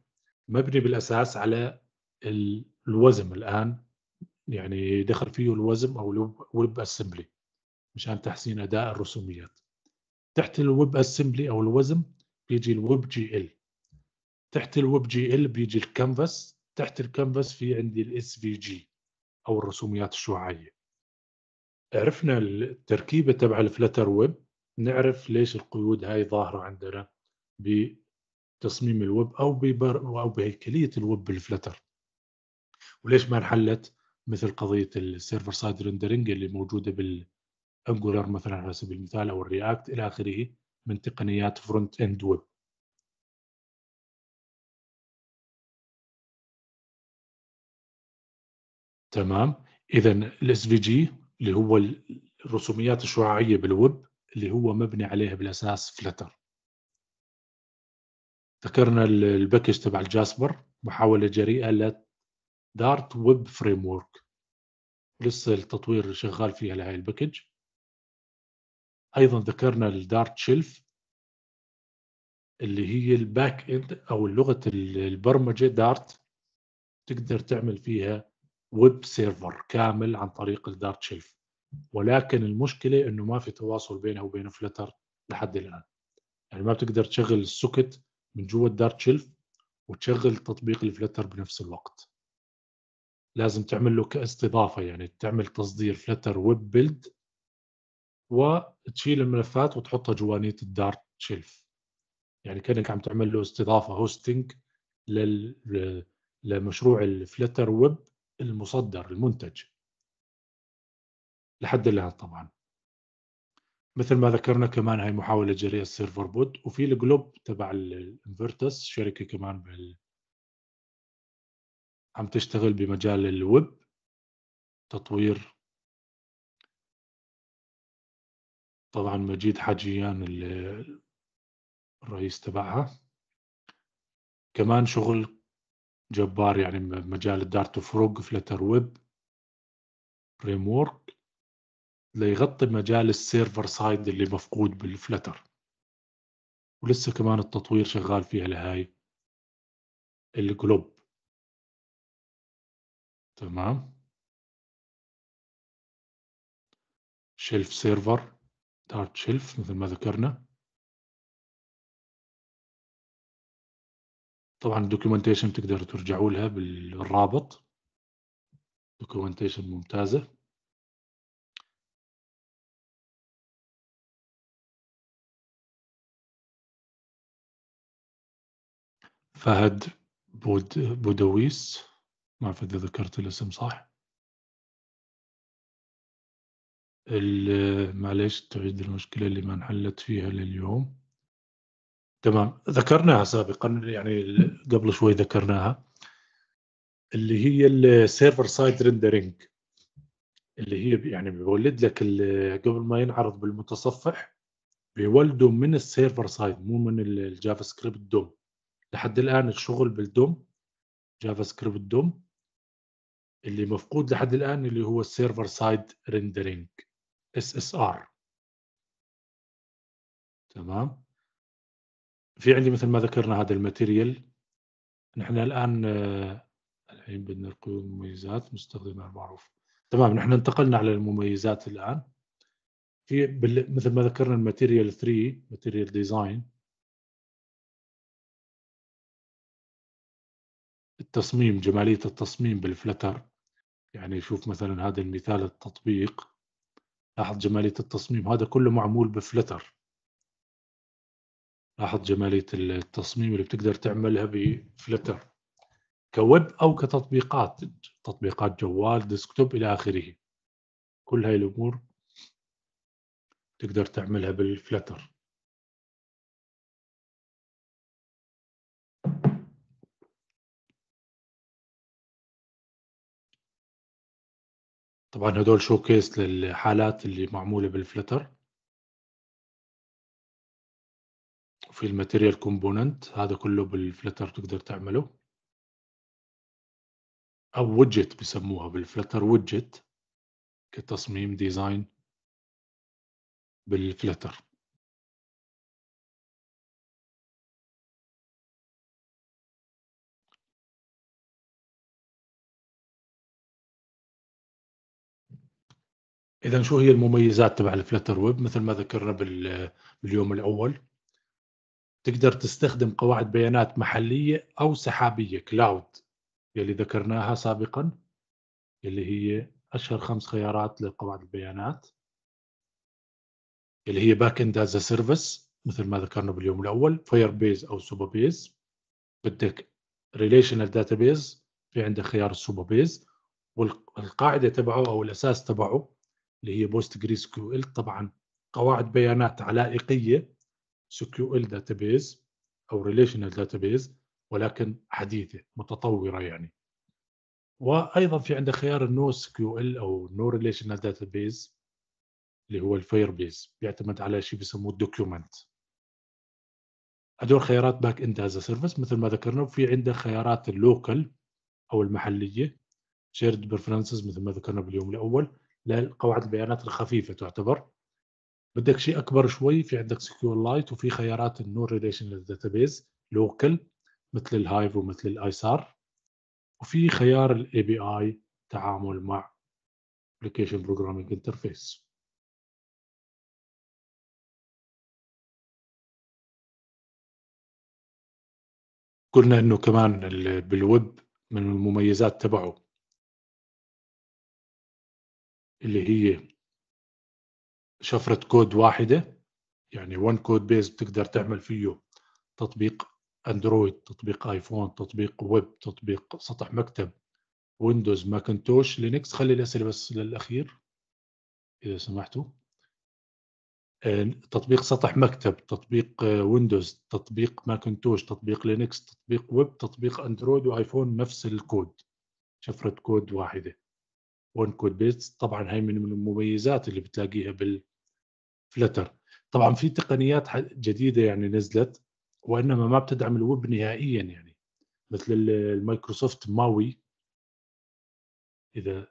مبني بالأساس على الوزم الآن يعني دخل فيه الوزم أو الويب أسمبلي مشان تحسين أداء الرسوميات تحت الويب أسمبلي أو الوزم بيجي الويب جي ال تحت الويب جي ال بيجي الكانفاس تحت الكانفاس في عندي الاس في جي او الرسوميات الشعاعيه عرفنا التركيبه تبع الفلتر ويب نعرف ليش القيود هاي ظاهره عندنا بتصميم الويب او ببر او بهيكليه الويب بالفلتر وليش ما انحلت مثل قضيه السيرفر سايد ريندرنج اللي موجوده بالانجولار مثلا على سبيل المثال او الرياكت الى اخره من تقنيات فرونت اند ويب تمام اذا الاس في جي اللي هو الرسوميات الشعاعيه بالويب اللي هو مبني عليها بالاساس فلتر ذكرنا الباكج تبع الجاسبر محاوله جريئه دارت ويب فريم ورك لسه التطوير شغال فيها لهي الباكج ايضا ذكرنا الدارت شيلف اللي هي الباك اند او لغه البرمجه دارت تقدر تعمل فيها ويب سيرفر كامل عن طريق الدارت شيف ولكن المشكله انه ما في تواصل بينها وبين فلتر لحد الان يعني ما بتقدر تشغل السوكت من جوا الدارت شيلف وتشغل تطبيق الفلتر بنفس الوقت لازم تعمل له كاستضافه يعني تعمل تصدير فلتر ويب بيلد وتشيل الملفات وتحطها جوانية الدارت شيلف يعني كانك عم تعمل له استضافه هوستنج لل... لمشروع الفلتر ويب المصدر المنتج لحد الآن طبعا مثل ما ذكرنا كمان هاي محاولة جريئة السيرفر بود وفي الجلوب تبع الانفرتس شركة كمان بال... عم تشتغل بمجال الويب تطوير طبعا مجيد حاجيان الرئيس تبعها كمان شغل جبار يعني مجال الدار تفرق فلتر ويب فريم وورك ليغطي مجال السيرفر سايد اللي مفقود بالفلتر ولسه كمان التطوير شغال فيها لهاي الجلوب تمام شيلف سيرفر دارت شيلف مثل ما ذكرنا طبعا الدوكيومنتيشن تقدروا ترجعوا لها بالرابط دوكيومنتيشن ممتازة فهد بود بودويس ما أعرف إذا ذكرت الاسم صح معليش تعيد المشكلة اللي ما انحلت فيها لليوم تمام ذكرناها سابقا يعني قبل شوي ذكرناها اللي هي السيرفر سايد ريندرينج اللي هي يعني بيولد لك قبل ما ينعرض بالمتصفح بيولده من السيرفر سايد مو من الجافا سكريبت دوم لحد الان الشغل بالدوم جافا سكريبت دوم اللي مفقود لحد الان اللي هو السيرفر سايد ريندرينج اس اس ار تمام في عندي مثل ما ذكرنا هذا الماتيريال نحن الان آه، الحين بدنا نقول مميزات مستخدم المعروف تمام نحن انتقلنا على المميزات الان في مثل ما ذكرنا الماتيريال 3 ماتيريال ديزاين التصميم جمالية التصميم بالفلتر يعني شوف مثلا هذا المثال التطبيق لاحظ جمالية التصميم هذا كله معمول بفلتر لاحظ جماليه التصميم اللي بتقدر تعملها بفلتر كويب او كتطبيقات تطبيقات جوال ديسكتوب الى اخره كل هاي الامور تقدر تعملها بالفلتر طبعا هدول شوكيس للحالات اللي معموله بالفلتر في الماتيريال كومبوننت هذا كله بالفلتر تقدر تعمله او ويدجت بسموها بالفلتر ويدجت كتصميم ديزاين بالفلتر اذا شو هي المميزات تبع الفلتر ويب مثل ما ذكرنا باليوم الاول تقدر تستخدم قواعد بيانات محلية أو سحابية كلاود يلي ذكرناها سابقا اللي هي أشهر خمس خيارات لقواعد البيانات اللي هي باك اند از سيرفيس مثل ما ذكرنا باليوم الأول فاير بيز أو سوبر بيز بدك ريليشنال بيز في عندك خيار السوبر بيز والقاعدة تبعه أو الأساس تبعه اللي هي بوست جريس كيو ال طبعا قواعد بيانات علائقية SQL database أو relational database ولكن حديثة متطورة يعني وأيضا في عندك خيار النو SQL أو نو ريليشنال بيز اللي هو الفاير بيز بيعتمد على شيء بيسموه الدوكيومنت هدول خيارات باك اند از سيرفيس مثل ما ذكرنا وفي عندك خيارات اللوكل او المحليه شيرد بريفرنسز مثل ما ذكرنا باليوم الاول لقواعد البيانات الخفيفه تعتبر بدك شيء اكبر شوي في عندك سكيور لايت وفي خيارات ريليشن ريليشنال بيز لوكال مثل الهايف ومثل الايسار وفي خيار الاي بي اي تعامل مع ابلكيشن بروجرامينج انترفيس قلنا انه كمان بالويب من المميزات تبعه اللي هي شفرة كود واحدة يعني وان كود بيز بتقدر تعمل فيه تطبيق اندرويد تطبيق ايفون تطبيق ويب تطبيق سطح مكتب ويندوز ماكنتوش لينكس خلي الاسئله بس للاخير اذا سمحتوا آه، تطبيق سطح مكتب تطبيق آه، ويندوز تطبيق ماكنتوش تطبيق لينكس تطبيق ويب تطبيق اندرويد وايفون نفس الكود شفره كود واحده وان كود بيز طبعا هي من المميزات اللي بتلاقيها بال فلتر طبعا في تقنيات جديده يعني نزلت وانما ما بتدعم الويب نهائيا يعني مثل المايكروسوفت ماوي اذا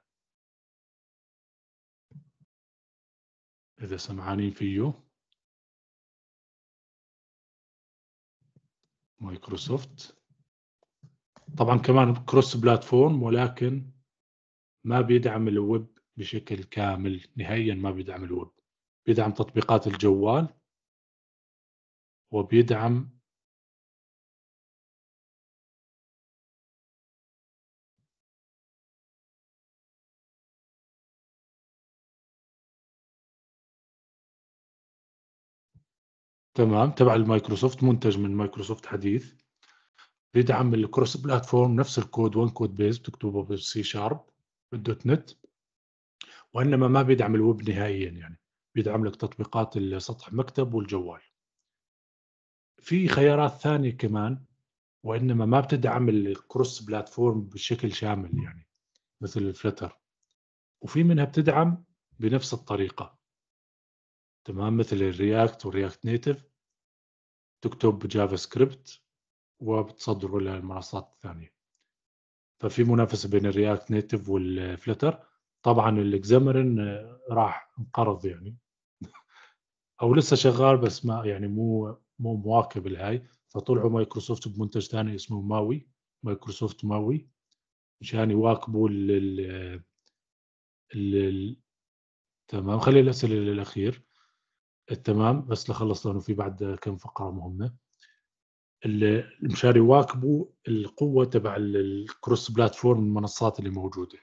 اذا سمعانين فيه مايكروسوفت طبعا كمان كروس بلاتفورم ولكن ما بيدعم الويب بشكل كامل نهائيا ما بيدعم الويب بيدعم تطبيقات الجوال وبيدعم تمام تبع المايكروسوفت منتج من مايكروسوفت حديث بيدعم الكروس بلاتفورم نفس الكود وان كود بيز بتكتبه بالسي شارب بالدوت نت وانما ما بيدعم الويب نهائيا يعني بيدعم لك تطبيقات السطح مكتب والجوال في خيارات ثانية كمان وإنما ما بتدعم الكروس بلاتفورم بشكل شامل يعني مثل الفلتر وفي منها بتدعم بنفس الطريقة تمام مثل الرياكت والرياكت نيتف تكتب جافا سكريبت وبتصدره للمنصات الثانية ففي منافسة بين الرياكت نيتف والفلتر طبعا الاكزامرن راح انقرض يعني او لسه شغال بس ما يعني مو مو مواكب الهاي فطلعوا مايكروسوفت بمنتج ثاني اسمه ماوي مايكروسوفت ماوي مشان يواكبوا ال لل تمام خلي الاسئله للاخير تمام بس لخلص لانه في بعد كم فقره مهمه مشان يواكبوا القوه تبع الكروس بلاتفورم المنصات اللي موجوده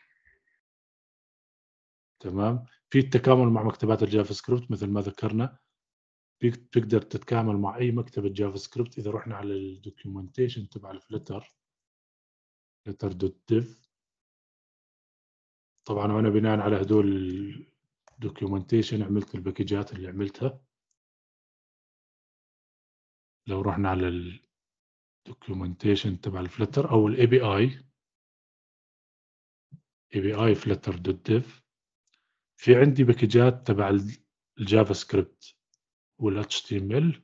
تمام في التكامل مع مكتبات الجافا سكريبت مثل ما ذكرنا بتقدر تتكامل مع اي مكتبه جافا سكريبت اذا رحنا على الدوكيومنتيشن تبع الفلتر فلتر دوت ديف طبعا وانا بناء على هدول الدوكيومنتيشن عملت الباكجات اللي عملتها لو رحنا على الدوكيومنتيشن تبع الفلتر او الاي بي اي اي بي اي فلتر دوت ديف في عندي باكجات تبع الجافا سكريبت وال HTML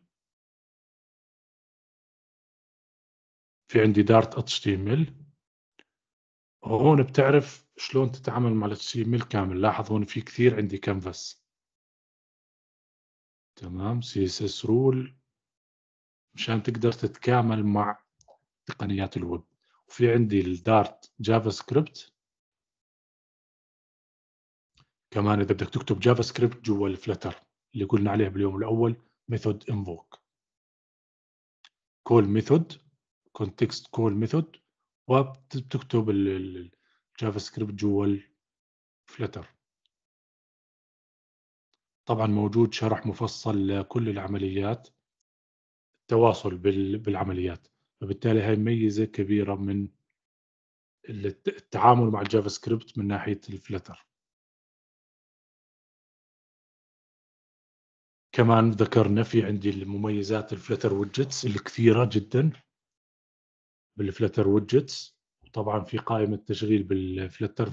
في عندي دارت HTML هون بتعرف شلون تتعامل مع ال HTML كامل لاحظ هون في كثير عندي كانفاس تمام CSS رول مشان تقدر تتكامل مع تقنيات الويب وفي عندي الدارت جافا سكريبت كمان اذا بدك تكتب جافا سكريبت جوا الفلتر اللي قلنا عليه باليوم الاول ميثود انفوك كول ميثود كونتكست كول ميثود وبتكتب الجافا سكريبت جوا الفلتر طبعا موجود شرح مفصل لكل العمليات التواصل بالعمليات فبالتالي هاي ميزه كبيره من التعامل مع الجافا سكريبت من ناحيه الفلتر كمان ذكرنا في عندي المميزات الفلتر ويدجتس الكثيره جدا بالفلتر ويدجتس وطبعا في قائمه تشغيل بالفلتر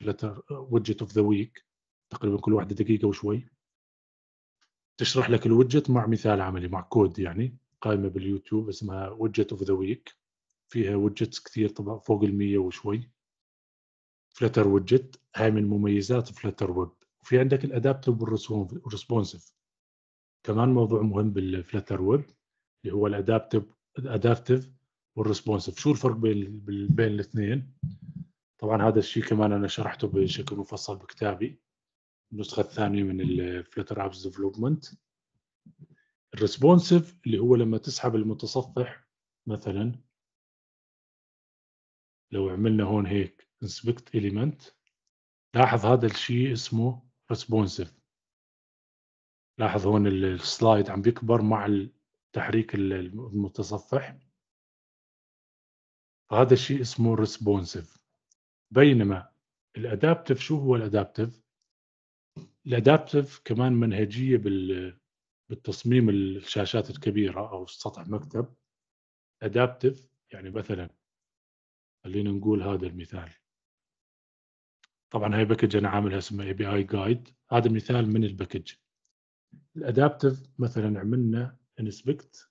فلتر ويدجت اوف ذا ويك تقريبا كل واحده دقيقه وشوي تشرح لك الويدجت مع مثال عملي مع كود يعني قائمه باليوتيوب اسمها ويدجت اوف ذا ويك فيها ويدجتس كثير طبعا فوق 100 وشوي فلتر ويدجت هاي من مميزات فلتر ويب وفي عندك الادابتف والريسبونسيف كمان موضوع مهم بالفلتر ويب اللي هو الادابتيف الادابتيف والريسبونسيف شو الفرق بين بين الاثنين طبعا هذا الشيء كمان انا شرحته بشكل مفصل بكتابي النسخه الثانيه من الفلتر ابس ديفلوبمنت الريسبونسيف اللي هو لما تسحب المتصفح مثلا لو عملنا هون هيك inspect element لاحظ هذا الشيء اسمه responsive لاحظ هون السلايد عم بيكبر مع تحريك المتصفح فهذا الشيء اسمه ريسبونسيف بينما الادابتف شو هو الادابتف الادابتف كمان منهجيه بال بالتصميم الشاشات الكبيره او سطح مكتب ادابتف يعني مثلا خلينا نقول هذا المثال طبعا هاي باكج انا عاملها اسمها اي بي اي جايد هذا مثال من الباكج الادابتيف مثلا عملنا انسبكت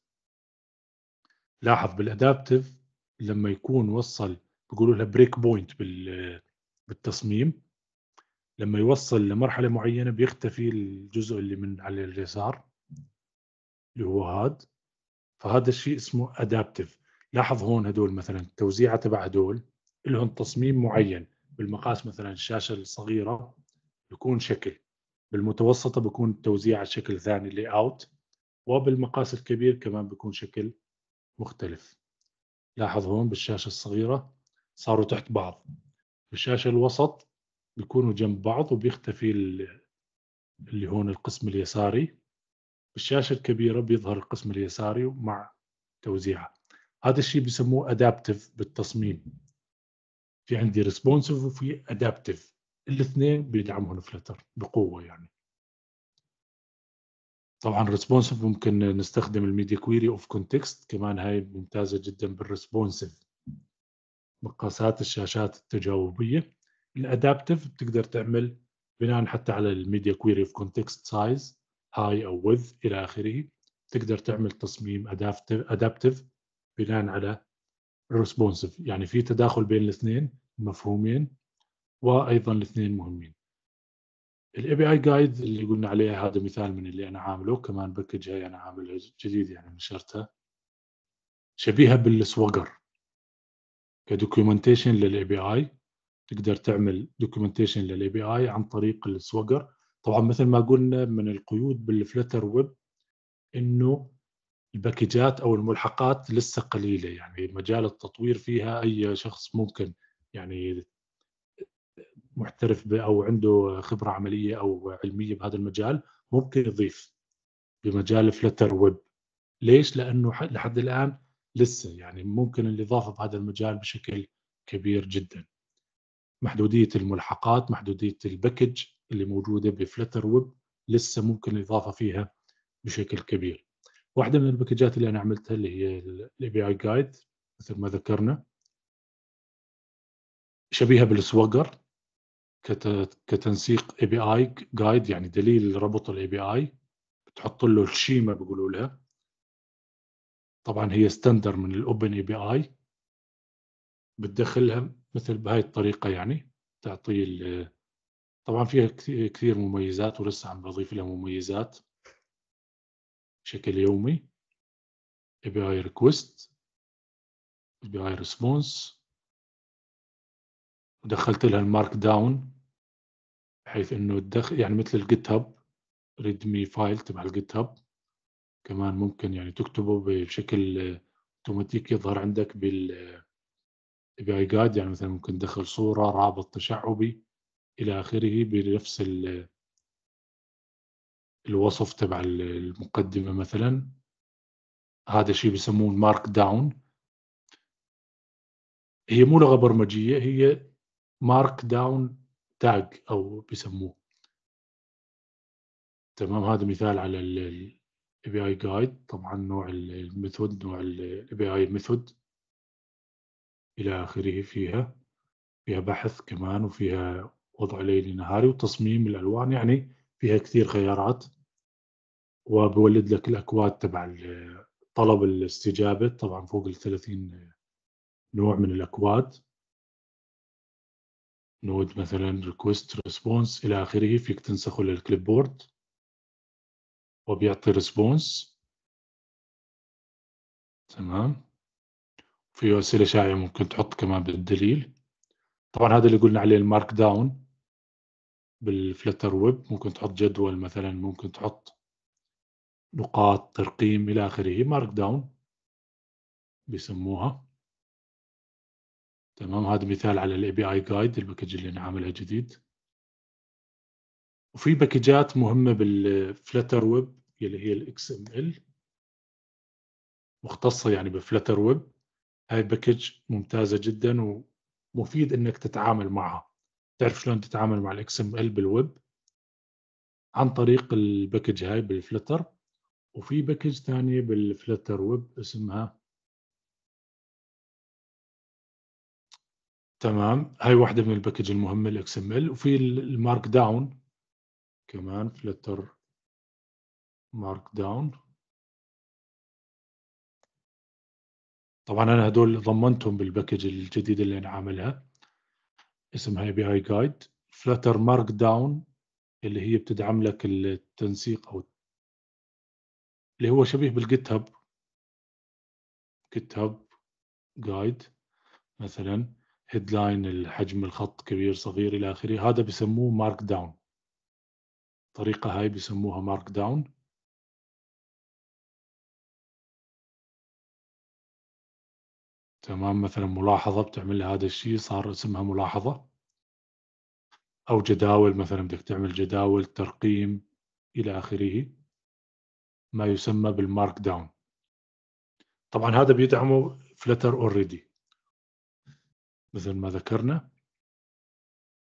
لاحظ بالادابتيف لما يكون وصل بيقولوا لها بريك بوينت بالتصميم لما يوصل لمرحله معينه بيختفي الجزء اللي من على اليسار اللي هو هاد فهذا الشيء اسمه ادابتيف لاحظ هون هدول مثلا التوزيعه تبع هدول لهم تصميم معين بالمقاس مثلا الشاشه الصغيره يكون شكل بالمتوسطه بكون التوزيع على شكل ثاني لي اوت وبالمقاس الكبير كمان بكون شكل مختلف لاحظ هون بالشاشه الصغيره صاروا تحت بعض بالشاشه الوسط بيكونوا جنب بعض وبيختفي اللي هون القسم اليساري بالشاشه الكبيره بيظهر القسم اليساري مع توزيعه هذا الشيء بسموه ادابتيف بالتصميم في عندي ريسبونسيف وفي ادابتيف الاثنين بيدعمهم فلتر بقوه يعني طبعا ريسبونسيف ممكن نستخدم الميديا كويري اوف كونتكست كمان هاي ممتازه جدا بالريسبونسيف مقاسات الشاشات التجاوبيه الادابتيف بتقدر تعمل بناء حتى على الميديا كويري اوف كونتكست سايز هاي او وذ الى اخره تقدر تعمل تصميم ادابتيف بناء على الريسبونسيف يعني في تداخل بين الاثنين المفهومين وايضا الاثنين مهمين الاي بي اي جايد اللي قلنا عليه هذا مثال من اللي انا عامله كمان باكج هاي انا عامله جديد يعني نشرته شبيهه بالسوجر كدوكيومنتيشن للاي بي اي تقدر تعمل دوكيومنتيشن للاي بي اي عن طريق السوجر طبعا مثل ما قلنا من القيود بالفلتر ويب انه الباكجات او الملحقات لسه قليله يعني مجال التطوير فيها اي شخص ممكن يعني محترف او عنده خبره عمليه او علميه بهذا المجال ممكن يضيف بمجال فلتر ويب ليش؟ لانه لحد الان لسه يعني ممكن الاضافه بهذا المجال بشكل كبير جدا. محدوديه الملحقات، محدوديه الباكج اللي موجوده بفلتر ويب لسه ممكن الاضافه فيها بشكل كبير. واحده من الباكجات اللي انا عملتها اللي هي الاي بي اي جايد مثل ما ذكرنا شبيهه بالسوجر كتنسيق اي بي اي جايد يعني دليل ربط الاي بي اي بتحط له الشيمه بيقولوا لها طبعا هي ستاندر من الاوبن اي بي اي بتدخلها مثل بهاي الطريقه يعني تعطي طبعا فيها كثير مميزات ولسه عم بضيف لها مميزات بشكل يومي اي بي اي ريكوست اي بي اي ريسبونس ودخلت لها المارك داون بحيث انه تدخل يعني مثل الجيت هاب ريدمي فايل تبع الجيت هاب كمان ممكن يعني تكتبه بشكل اوتوماتيكي يظهر عندك بال باي جايد يعني مثلا ممكن تدخل صوره رابط تشعبي الى اخره بنفس ال... الوصف تبع المقدمه مثلا هذا الشيء بيسموه مارك داون هي مو لغه برمجيه هي مارك داون تاج او بيسموه تمام هذا مثال على ال بي اي جايد طبعا نوع الميثود نوع الاي بي اي ميثود الى اخره فيها فيها بحث كمان وفيها وضع ليلي نهاري وتصميم الالوان يعني فيها كثير خيارات وبولد لك الاكواد تبع طلب الاستجابه طبعا فوق ال 30 نوع من الاكواد نود مثلا request response إلى آخره فيك تنسخه للكليب بورد وبيعطي response تمام في أسئلة شائعة ممكن تحط كمان بالدليل طبعا هذا اللي قلنا عليه المارك داون بالفلتر ويب ممكن تحط جدول مثلا ممكن تحط نقاط ترقيم إلى آخره مارك داون بيسموها تمام هذا مثال على الاي بي اي جايد الباكج اللي انا عاملها جديد وفي باكجات مهمه بالفلتر ويب اللي هي الاكس ام ال مختصه يعني بفلتر ويب هاي باكج ممتازه جدا ومفيد انك تتعامل معها تعرف شلون تتعامل مع الاكس ام ال بالويب عن طريق الباكج هاي بالفلتر وفي باكج ثانيه بالفلتر ويب اسمها تمام هاي واحدة من الباكج المهمة الاكس ام ال وفي المارك داون كمان فلتر مارك داون طبعا انا هدول ضمنتهم بالباكج الجديد اللي انا عاملها اسمها بي اي جايد فلتر مارك داون اللي هي بتدعم لك التنسيق او اللي هو شبيه بالجيت هاب جيت هاب جايد مثلا هيدلاين الحجم الخط كبير صغير الى اخره هذا بسموه مارك داون الطريقه هاي بسموها مارك داون تمام مثلا ملاحظه بتعمل هذا الشيء صار اسمها ملاحظه او جداول مثلا بدك تعمل جداول ترقيم الى اخره ما يسمى بالمارك داون طبعا هذا بيدعمه فلتر اوريدي مثل ما ذكرنا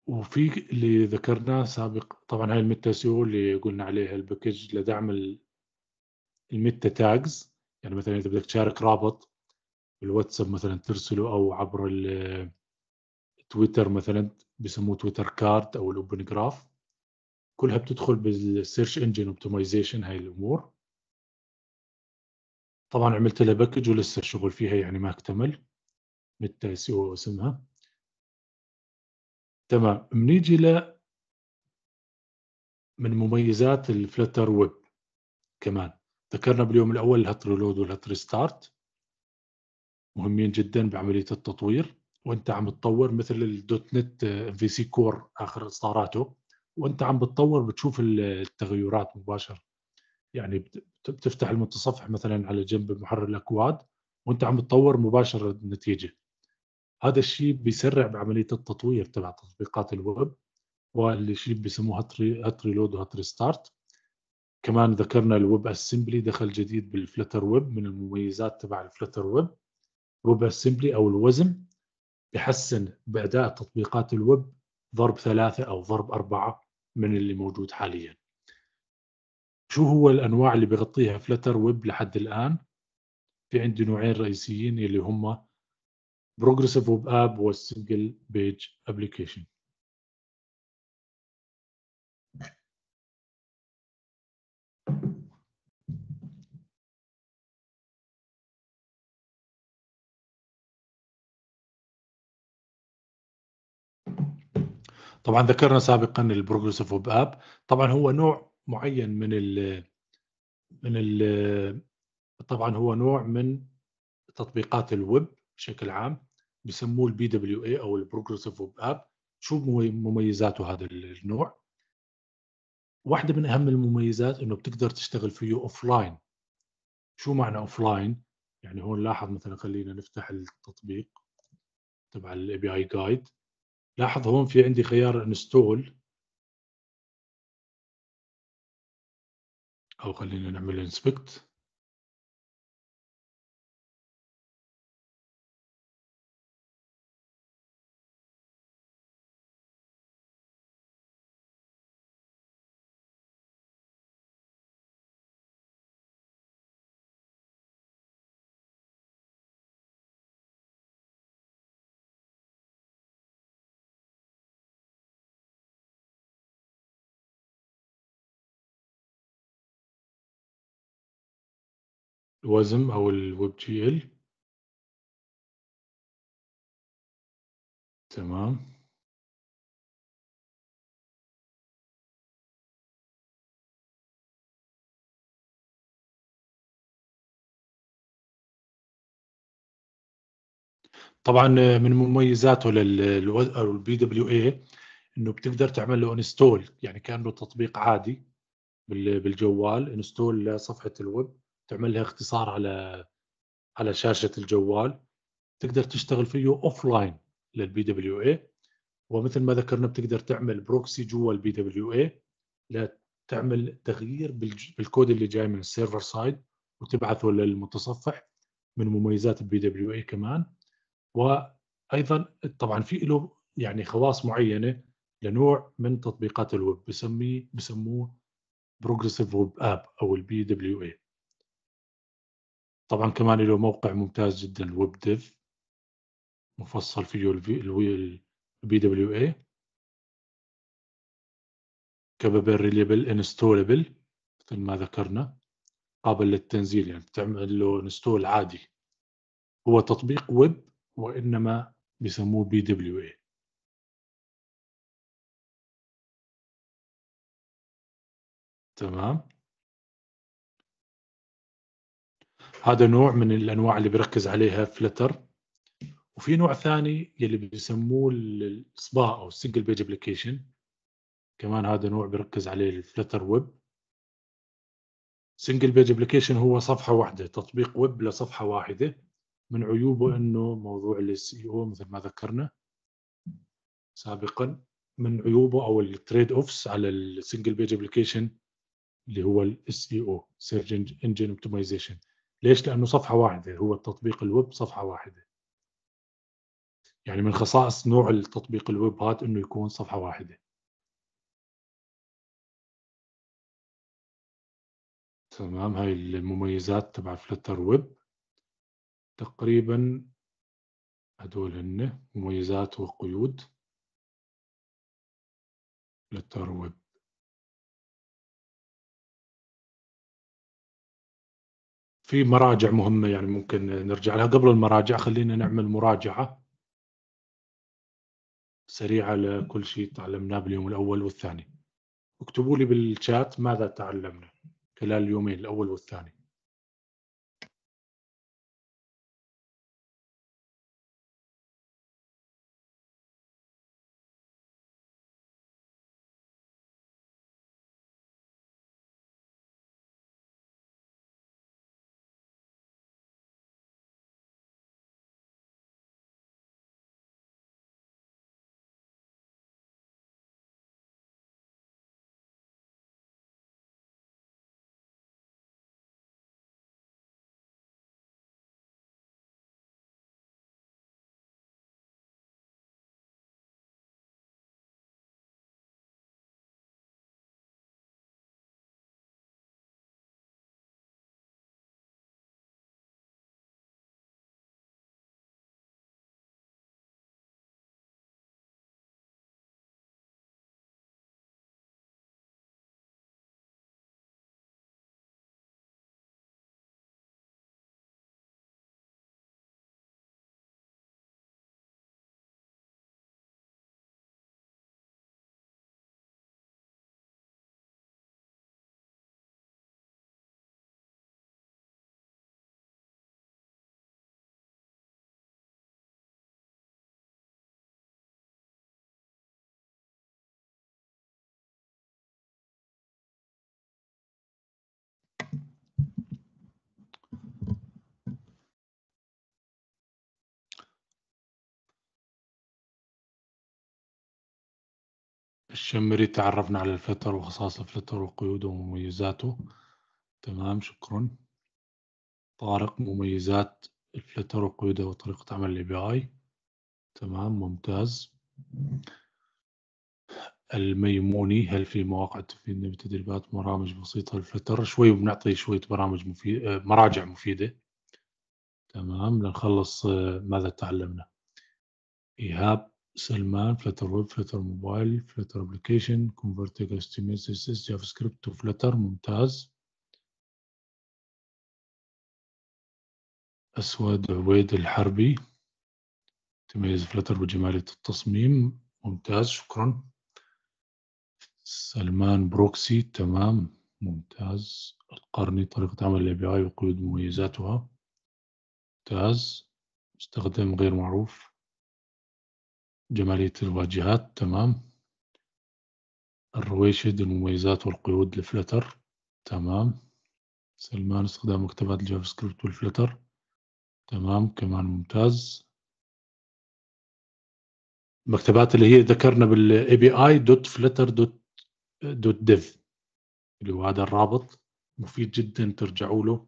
وفي اللي ذكرناه سابق طبعا هاي الميتا سيو اللي قلنا عليها الباكج لدعم الميتا تاجز يعني مثلا اذا بدك تشارك رابط بالواتساب مثلا ترسله او عبر التويتر مثلا بسموه تويتر كارد او الاوبن جراف كلها بتدخل بالسيرش انجن اوبتمايزيشن هاي الامور طبعا عملت لها باكج ولسه الشغل فيها يعني ما اكتمل بالتايسي هو اسمها تمام بنيجي ل من مميزات الفلتر ويب كمان ذكرنا باليوم الاول الهت ريلود والهت ريستارت مهمين جدا بعمليه التطوير وانت عم تطور مثل الدوت نت آه، في سي كور اخر اصداراته وانت عم بتطور بتشوف التغيرات مباشره يعني بتفتح المتصفح مثلا على جنب محرر الاكواد وانت عم بتطور مباشره النتيجه هذا الشيء بيسرع بعمليه التطوير تبع تطبيقات الويب واللي شيء بيسموه هات ريلود وهات ريستارت كمان ذكرنا الويب اسمبلي دخل جديد بالفلتر ويب من المميزات تبع الفلتر ويب ويب اسمبلي او الوزن بحسن باداء تطبيقات الويب ضرب ثلاثه او ضرب اربعه من اللي موجود حاليا شو هو الانواع اللي بغطيها فلتر ويب لحد الان في عندي نوعين رئيسيين اللي هم progressive ويب اب والسنجل single page application. طبعا ذكرنا سابقا البروجريسيف ويب اب طبعا هو نوع معين من ال من ال طبعا هو نوع من تطبيقات الويب بشكل عام بسموه البي دبليو اي او البروجريسيف ويب اب شو مميزاته هذا النوع واحده من اهم المميزات انه بتقدر تشتغل فيه اوف لاين شو معنى اوف لاين يعني هون لاحظ مثلا خلينا نفتح التطبيق تبع الاي بي اي جايد لاحظ هون في عندي خيار انستول او خلينا نعمل انسبكت الوزم او الويب جي ال تمام طبعا من مميزاته للبي دبليو اي انه بتقدر تعمل له انستول يعني كانه تطبيق عادي بالجوال انستول لصفحه الويب تعمل لها اختصار على على شاشه الجوال تقدر تشتغل فيه اوف لاين للبي دبليو اي ومثل ما ذكرنا بتقدر تعمل بروكسي جوا البي دبليو اي لتعمل تغيير بالكود اللي جاي من السيرفر سايد وتبعثه للمتصفح من مميزات البي دبليو اي كمان وايضا طبعا في له يعني خواص معينه لنوع من تطبيقات الويب بسميه بسموه بروجريسيف ويب اب او البي دبليو اي طبعا كمان له موقع ممتاز جدا الويب ديف مفصل فيه البي دبليو اي كبابل ريليبل انستولبل مثل ما ذكرنا قابل للتنزيل يعني بتعمل له انستول عادي هو تطبيق ويب وانما بيسموه بي دبليو اي تمام هذا نوع من الانواع اللي بيركز عليها فلتر وفي نوع ثاني يلي بيسموه الصبا او السنجل بيج ابلكيشن كمان هذا نوع بيركز عليه الفلتر ويب سنجل بيج ابلكيشن هو صفحه واحده تطبيق ويب لصفحه واحده من عيوبه انه موضوع السي او e مثل ما ذكرنا سابقا من عيوبه او التريد اوفس على السنجل بيج ابلكيشن اللي هو الاس اي او سيرج انجن اوبتمايزيشن ليش؟ لأنه صفحة واحدة هو التطبيق الويب صفحة واحدة يعني من خصائص نوع التطبيق الويب هات انه يكون صفحة واحدة تمام هاي المميزات تبع فلتر ويب تقريبا هدول هن مميزات وقيود فلتر ويب في مراجع مهمه يعني ممكن نرجع لها قبل المراجع خلينا نعمل مراجعه سريعه لكل شيء تعلمناه باليوم الاول والثاني اكتبوا لي بالشات ماذا تعلمنا خلال اليومين الاول والثاني الشمري تعرفنا على الفلتر وخصائص الفلتر وقيوده ومميزاته تمام شكرا طارق مميزات الفلتر وقيوده وطريقة عمل الاي بي اي تمام ممتاز الميموني هل في مواقع تفيدنا بتدريبات برامج بسيطة الفلتر شوي بنعطي شوية برامج مفيدة مراجع مفيدة تمام لنخلص آه، ماذا تعلمنا إيهاب سلمان فلتر ويب فلتر موبايل فلتر ابلكيشن كونفرت HTML CSS جافا سكريبت وفلتر ممتاز أسود عبيد الحربي تميز فلتر بجمالية التصميم ممتاز شكرا سلمان بروكسي تمام ممتاز القرني طريقة عمل الـ API اي وقيود مميزاتها ممتاز مستخدم غير معروف جمالية الواجهات تمام الرويشد المميزات والقيود لفلتر تمام سلمان استخدام مكتبات الجافا سكريبت والفلتر تمام كمان ممتاز المكتبات اللي هي ذكرنا بال بي اي دوت فلتر دوت دوت ديف اللي هو هذا الرابط مفيد جدا ترجعوا له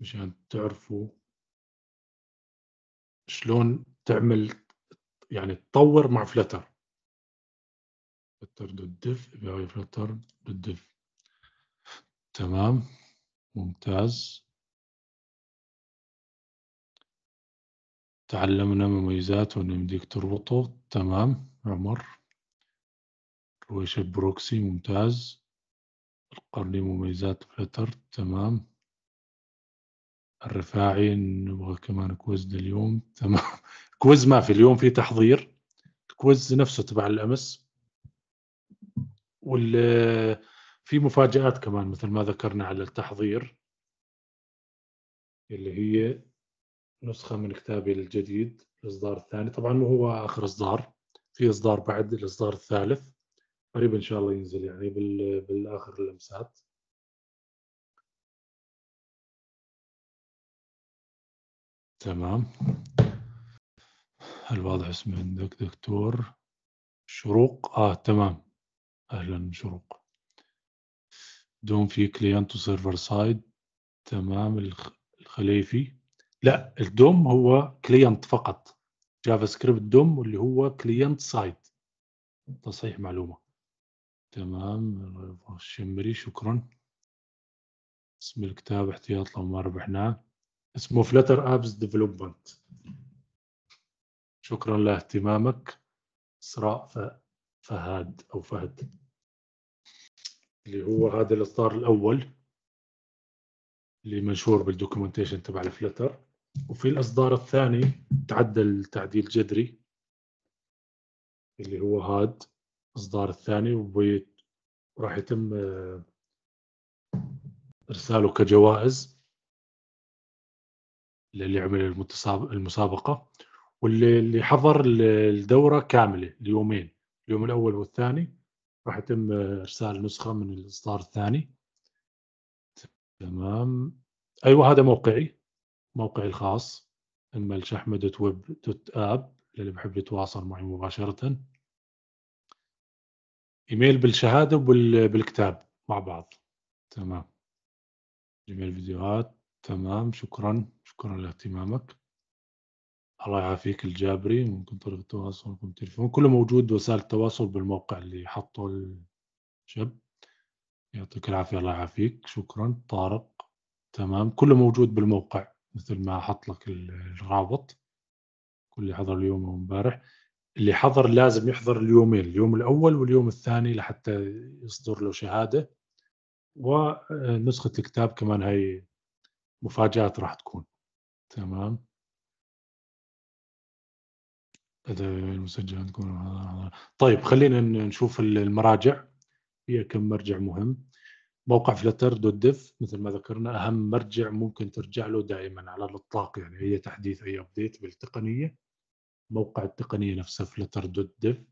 مشان تعرفوا شلون تعمل يعني تطور مع فلتر فلتر دوت ديف يبقى فلتر دوت ديف تمام ممتاز تعلمنا مميزات وانه يمديك تربطه تمام عمر رويش بروكسي ممتاز القرني مميزات فلتر تمام الرفاعي نبغى كمان كويز اليوم تمام كويز ما في اليوم في تحضير كويز نفسه تبع الامس وال في مفاجات كمان مثل ما ذكرنا على التحضير اللي هي نسخة من كتابي الجديد الإصدار الثاني طبعا هو آخر إصدار في إصدار بعد الإصدار الثالث قريب إن شاء الله ينزل يعني بالآخر اللمسات تمام الواضح اسمه عندك دكتور شروق اه تمام اهلا شروق دوم في كليانت وسيرفر سايد تمام الخليفي لا الدوم هو كليانت فقط جافا سكريبت دوم واللي هو كليانت سايد تصحيح معلومه تمام الشمري شكرا اسم الكتاب احتياط لو ما ربحناه اسمه فلتر ابس ديفلوبمنت شكرا لاهتمامك إسراء فهاد أو فهد اللي هو هذا الإصدار الأول اللي منشور بالدوكيومنتيشن تبع الفلتر وفي الإصدار الثاني تعدل تعديل جذري اللي هو هاد الإصدار الثاني وراح يتم آه، إرساله كجوائز للي عمل المسابقة واللي حضر الدوره كامله اليومين اليوم الاول والثاني راح يتم آه، ارسال نسخه من الاصدار الثاني تمام ايوه هذا موقعي موقعي الخاص اما احمد دوت ويب دوت اب للي بحب يتواصل معي مباشره ايميل بالشهاده وبالكتاب مع بعض تمام جميع الفيديوهات تمام شكرا شكرا لاهتمامك الله يعافيك الجابري ممكن طريقة التواصل ممكن تلفون كله موجود وسائل التواصل بالموقع اللي حطه الشاب يعطيك العافية الله يعافيك شكرا طارق تمام كله موجود بالموقع مثل ما حط لك الرابط كل اللي حضر اليوم امبارح اللي حضر لازم يحضر اليومين اليوم الأول واليوم الثاني لحتى يصدر له شهادة ونسخة آه، الكتاب كمان هي مفاجآت راح تكون تمام اذا المسجلات طيب خلينا نشوف المراجع هي كم مرجع مهم موقع فلتر دوت ديف مثل ما ذكرنا اهم مرجع ممكن ترجع له دائما على الاطلاق يعني اي تحديث اي ابديت بالتقنيه موقع التقنيه نفسه فلتر دوت ديف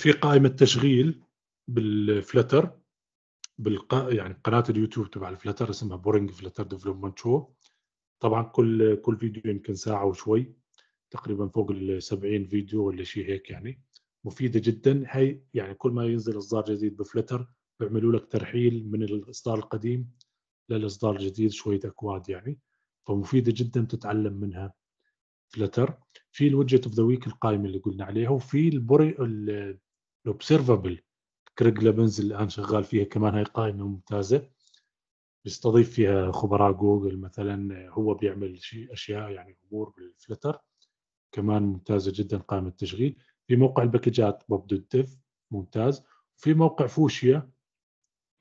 في قائمه تشغيل بالفلتر بالق... يعني قناه اليوتيوب تبع الفلتر اسمها بورينج فلتر ديفلوبمنت شو طبعا كل كل فيديو يمكن ساعه وشوي تقريبا فوق ال 70 فيديو ولا شيء هيك يعني مفيده جدا هي يعني كل ما ينزل اصدار جديد بفلتر بيعملوا لك ترحيل من الاصدار القديم للاصدار الجديد شويه اكواد يعني فمفيده جدا تتعلم منها فلتر في الوجهه اوف ذا ويك القائمه اللي قلنا عليها وفي البوري الاوبسرفبل كريج لابنز الان شغال فيها كمان هاي قائمه ممتازه بيستضيف فيها خبراء جوجل مثلا هو بيعمل شيء اشياء يعني امور بالفلتر كمان ممتازه جدا قائمه التشغيل في موقع الباكجات بوب دوت ديف ممتاز في موقع فوشيا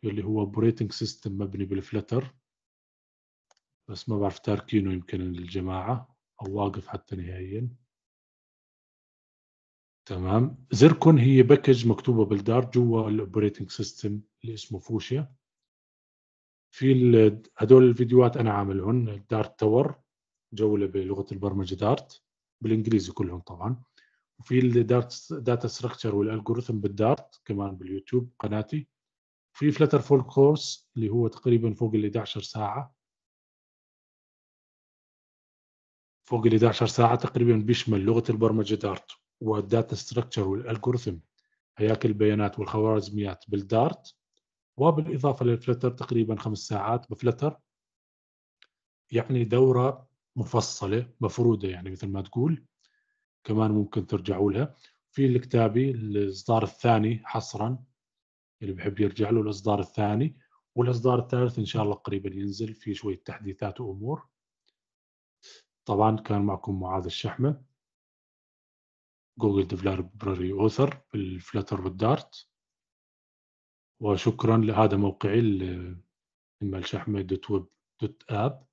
اللي هو اوبريتنج سيستم مبني بالفلتر بس ما بعرف تاركينه يمكن الجماعه او واقف حتى نهائيا تمام زركون هي باكج مكتوبه بالدار جوا الاوبريتنج سيستم اللي اسمه فوشيا في هدول الفيديوهات انا عاملهم دارت تاور جوله بلغه البرمجه دارت بالانجليزي كلهم طبعا وفي الداتا ستراكشر والالجوريثم بالدارت كمان باليوتيوب قناتي في فلتر فول كورس اللي هو تقريبا فوق ال 11 ساعه فوق ال 11 ساعه تقريبا بيشمل لغه البرمجه دارت والداتا ستراكشر والالجوريثم هياكل البيانات والخوارزميات بالدارت وبالاضافه للفلتر تقريبا خمس ساعات بفلتر يعني دوره مفصله مفروده يعني مثل ما تقول كمان ممكن ترجعوا لها في الكتابي الاصدار الثاني حصرا اللي بحب يرجع له الاصدار الثاني والاصدار الثالث ان شاء الله قريبا ينزل في شويه تحديثات وامور طبعا كان معكم معاذ الشحمه جوجل ديفلار براري اوثر بالفلتر والدارت وشكرا لهذا موقعي اما الشحمه دوت ويب دوت اب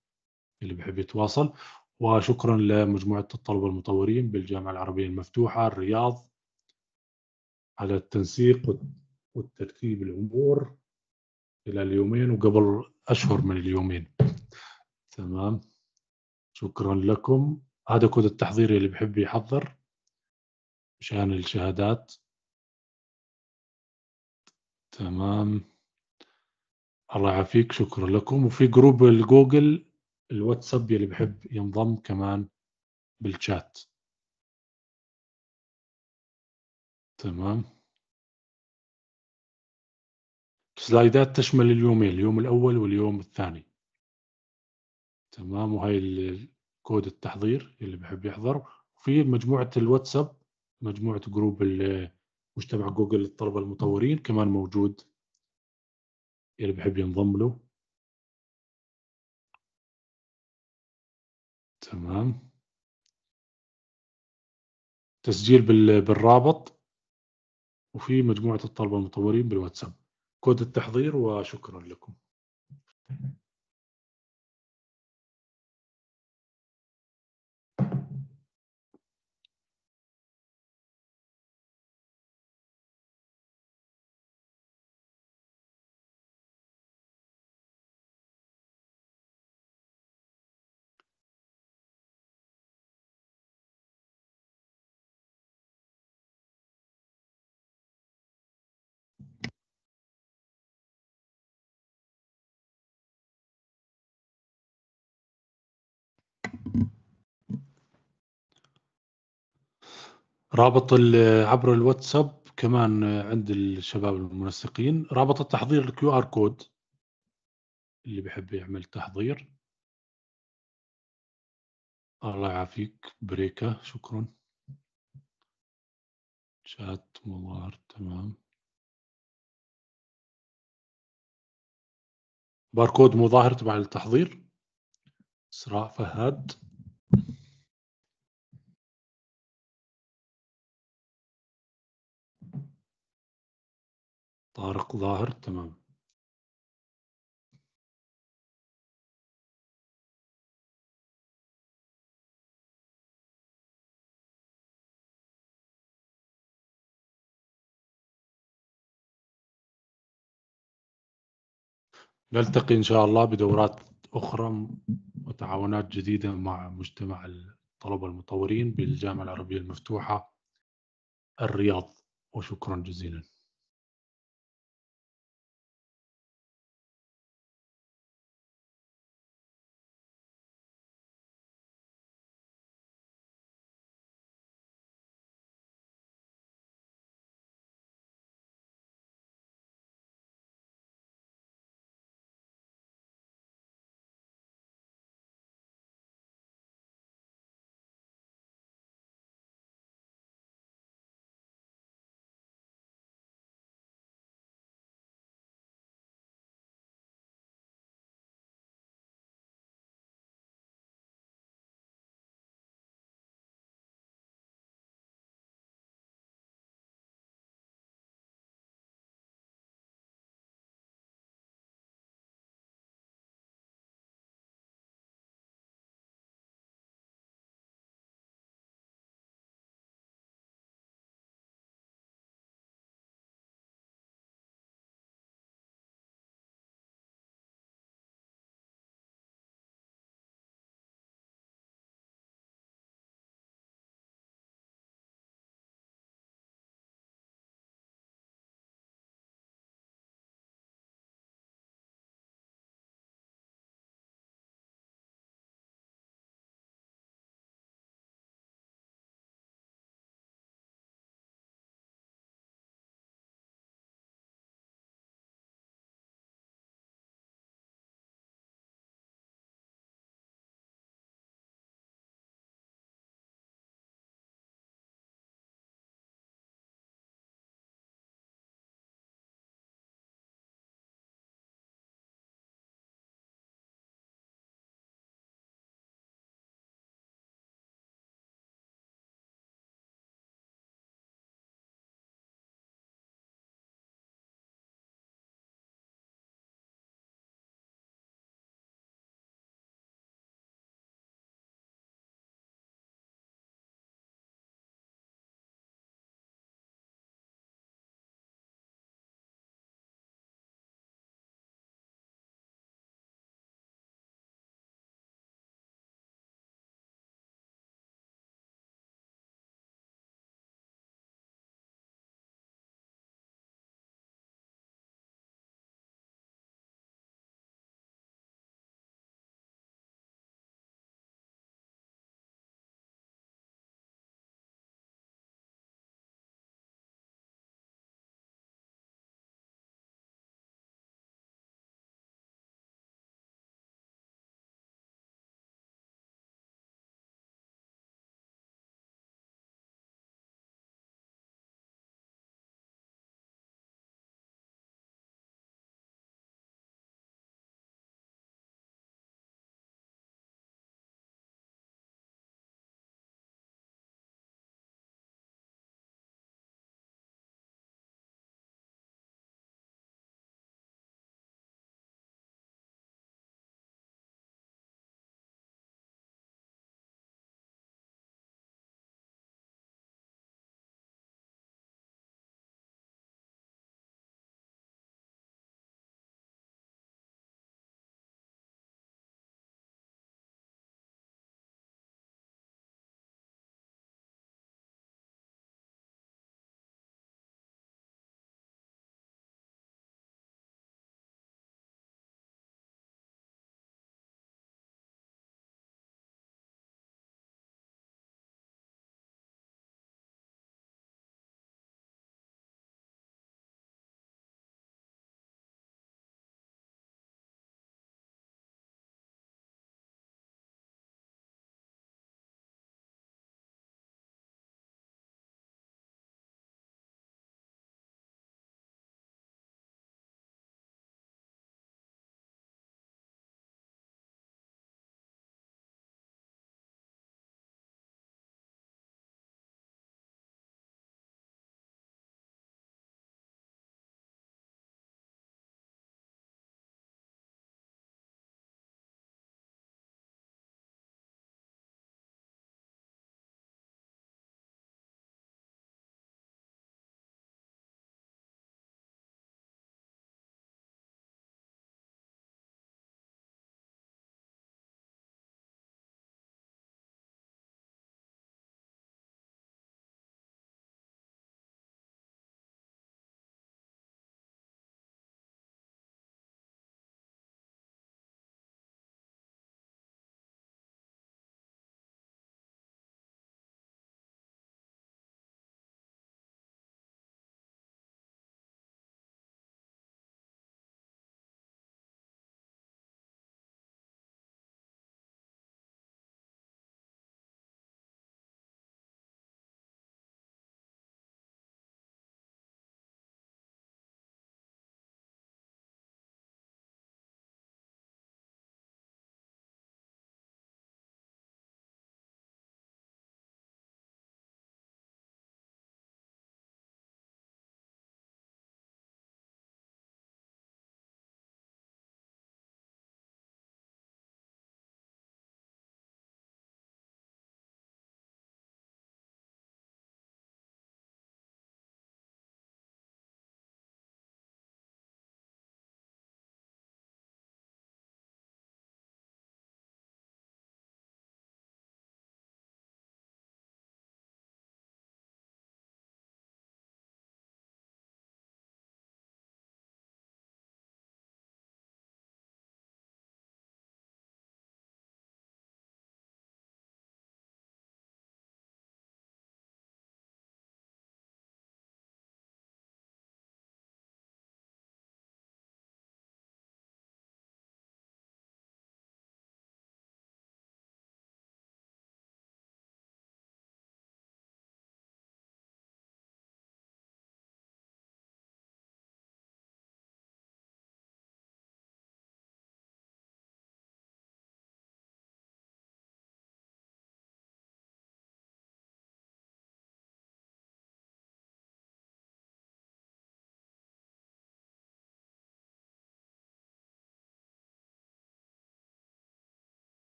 اللي بحب يتواصل وشكرا لمجموعة الطلبة المطورين بالجامعة العربية المفتوحة الرياض على التنسيق والترتيب الأمور إلى اليومين وقبل أشهر من اليومين تمام شكرا لكم هذا كود التحضير اللي بحب يحضر مشان الشهادات تمام الله يعافيك شكرا لكم وفي جروب الجوجل الواتساب يلي بحب ينضم كمان بالشات تمام سلايدات تشمل اليومين اليوم الأول واليوم الثاني تمام وهي كود التحضير اللي بحب يحضر وفي مجموعة الواتساب مجموعة جروب مجتمع جوجل للطلبة المطورين كمان موجود اللي بحب ينضم له تمام تسجيل بالرابط وفي مجموعة الطلبة المطورين بالواتساب كود التحضير وشكرا لكم رابط عبر الواتساب كمان عند الشباب المنسقين رابط التحضير الكيو ار كود اللي بحب يعمل تحضير الله يعافيك بريكة شكرا شات مظاهر تمام باركود مظاهر تبع التحضير اسراء فهد طارق ظاهر تمام نلتقي إن شاء الله بدورات أخرى وتعاونات جديدة مع مجتمع الطلبة المطورين بالجامعة العربية المفتوحة الرياض وشكرا جزيلا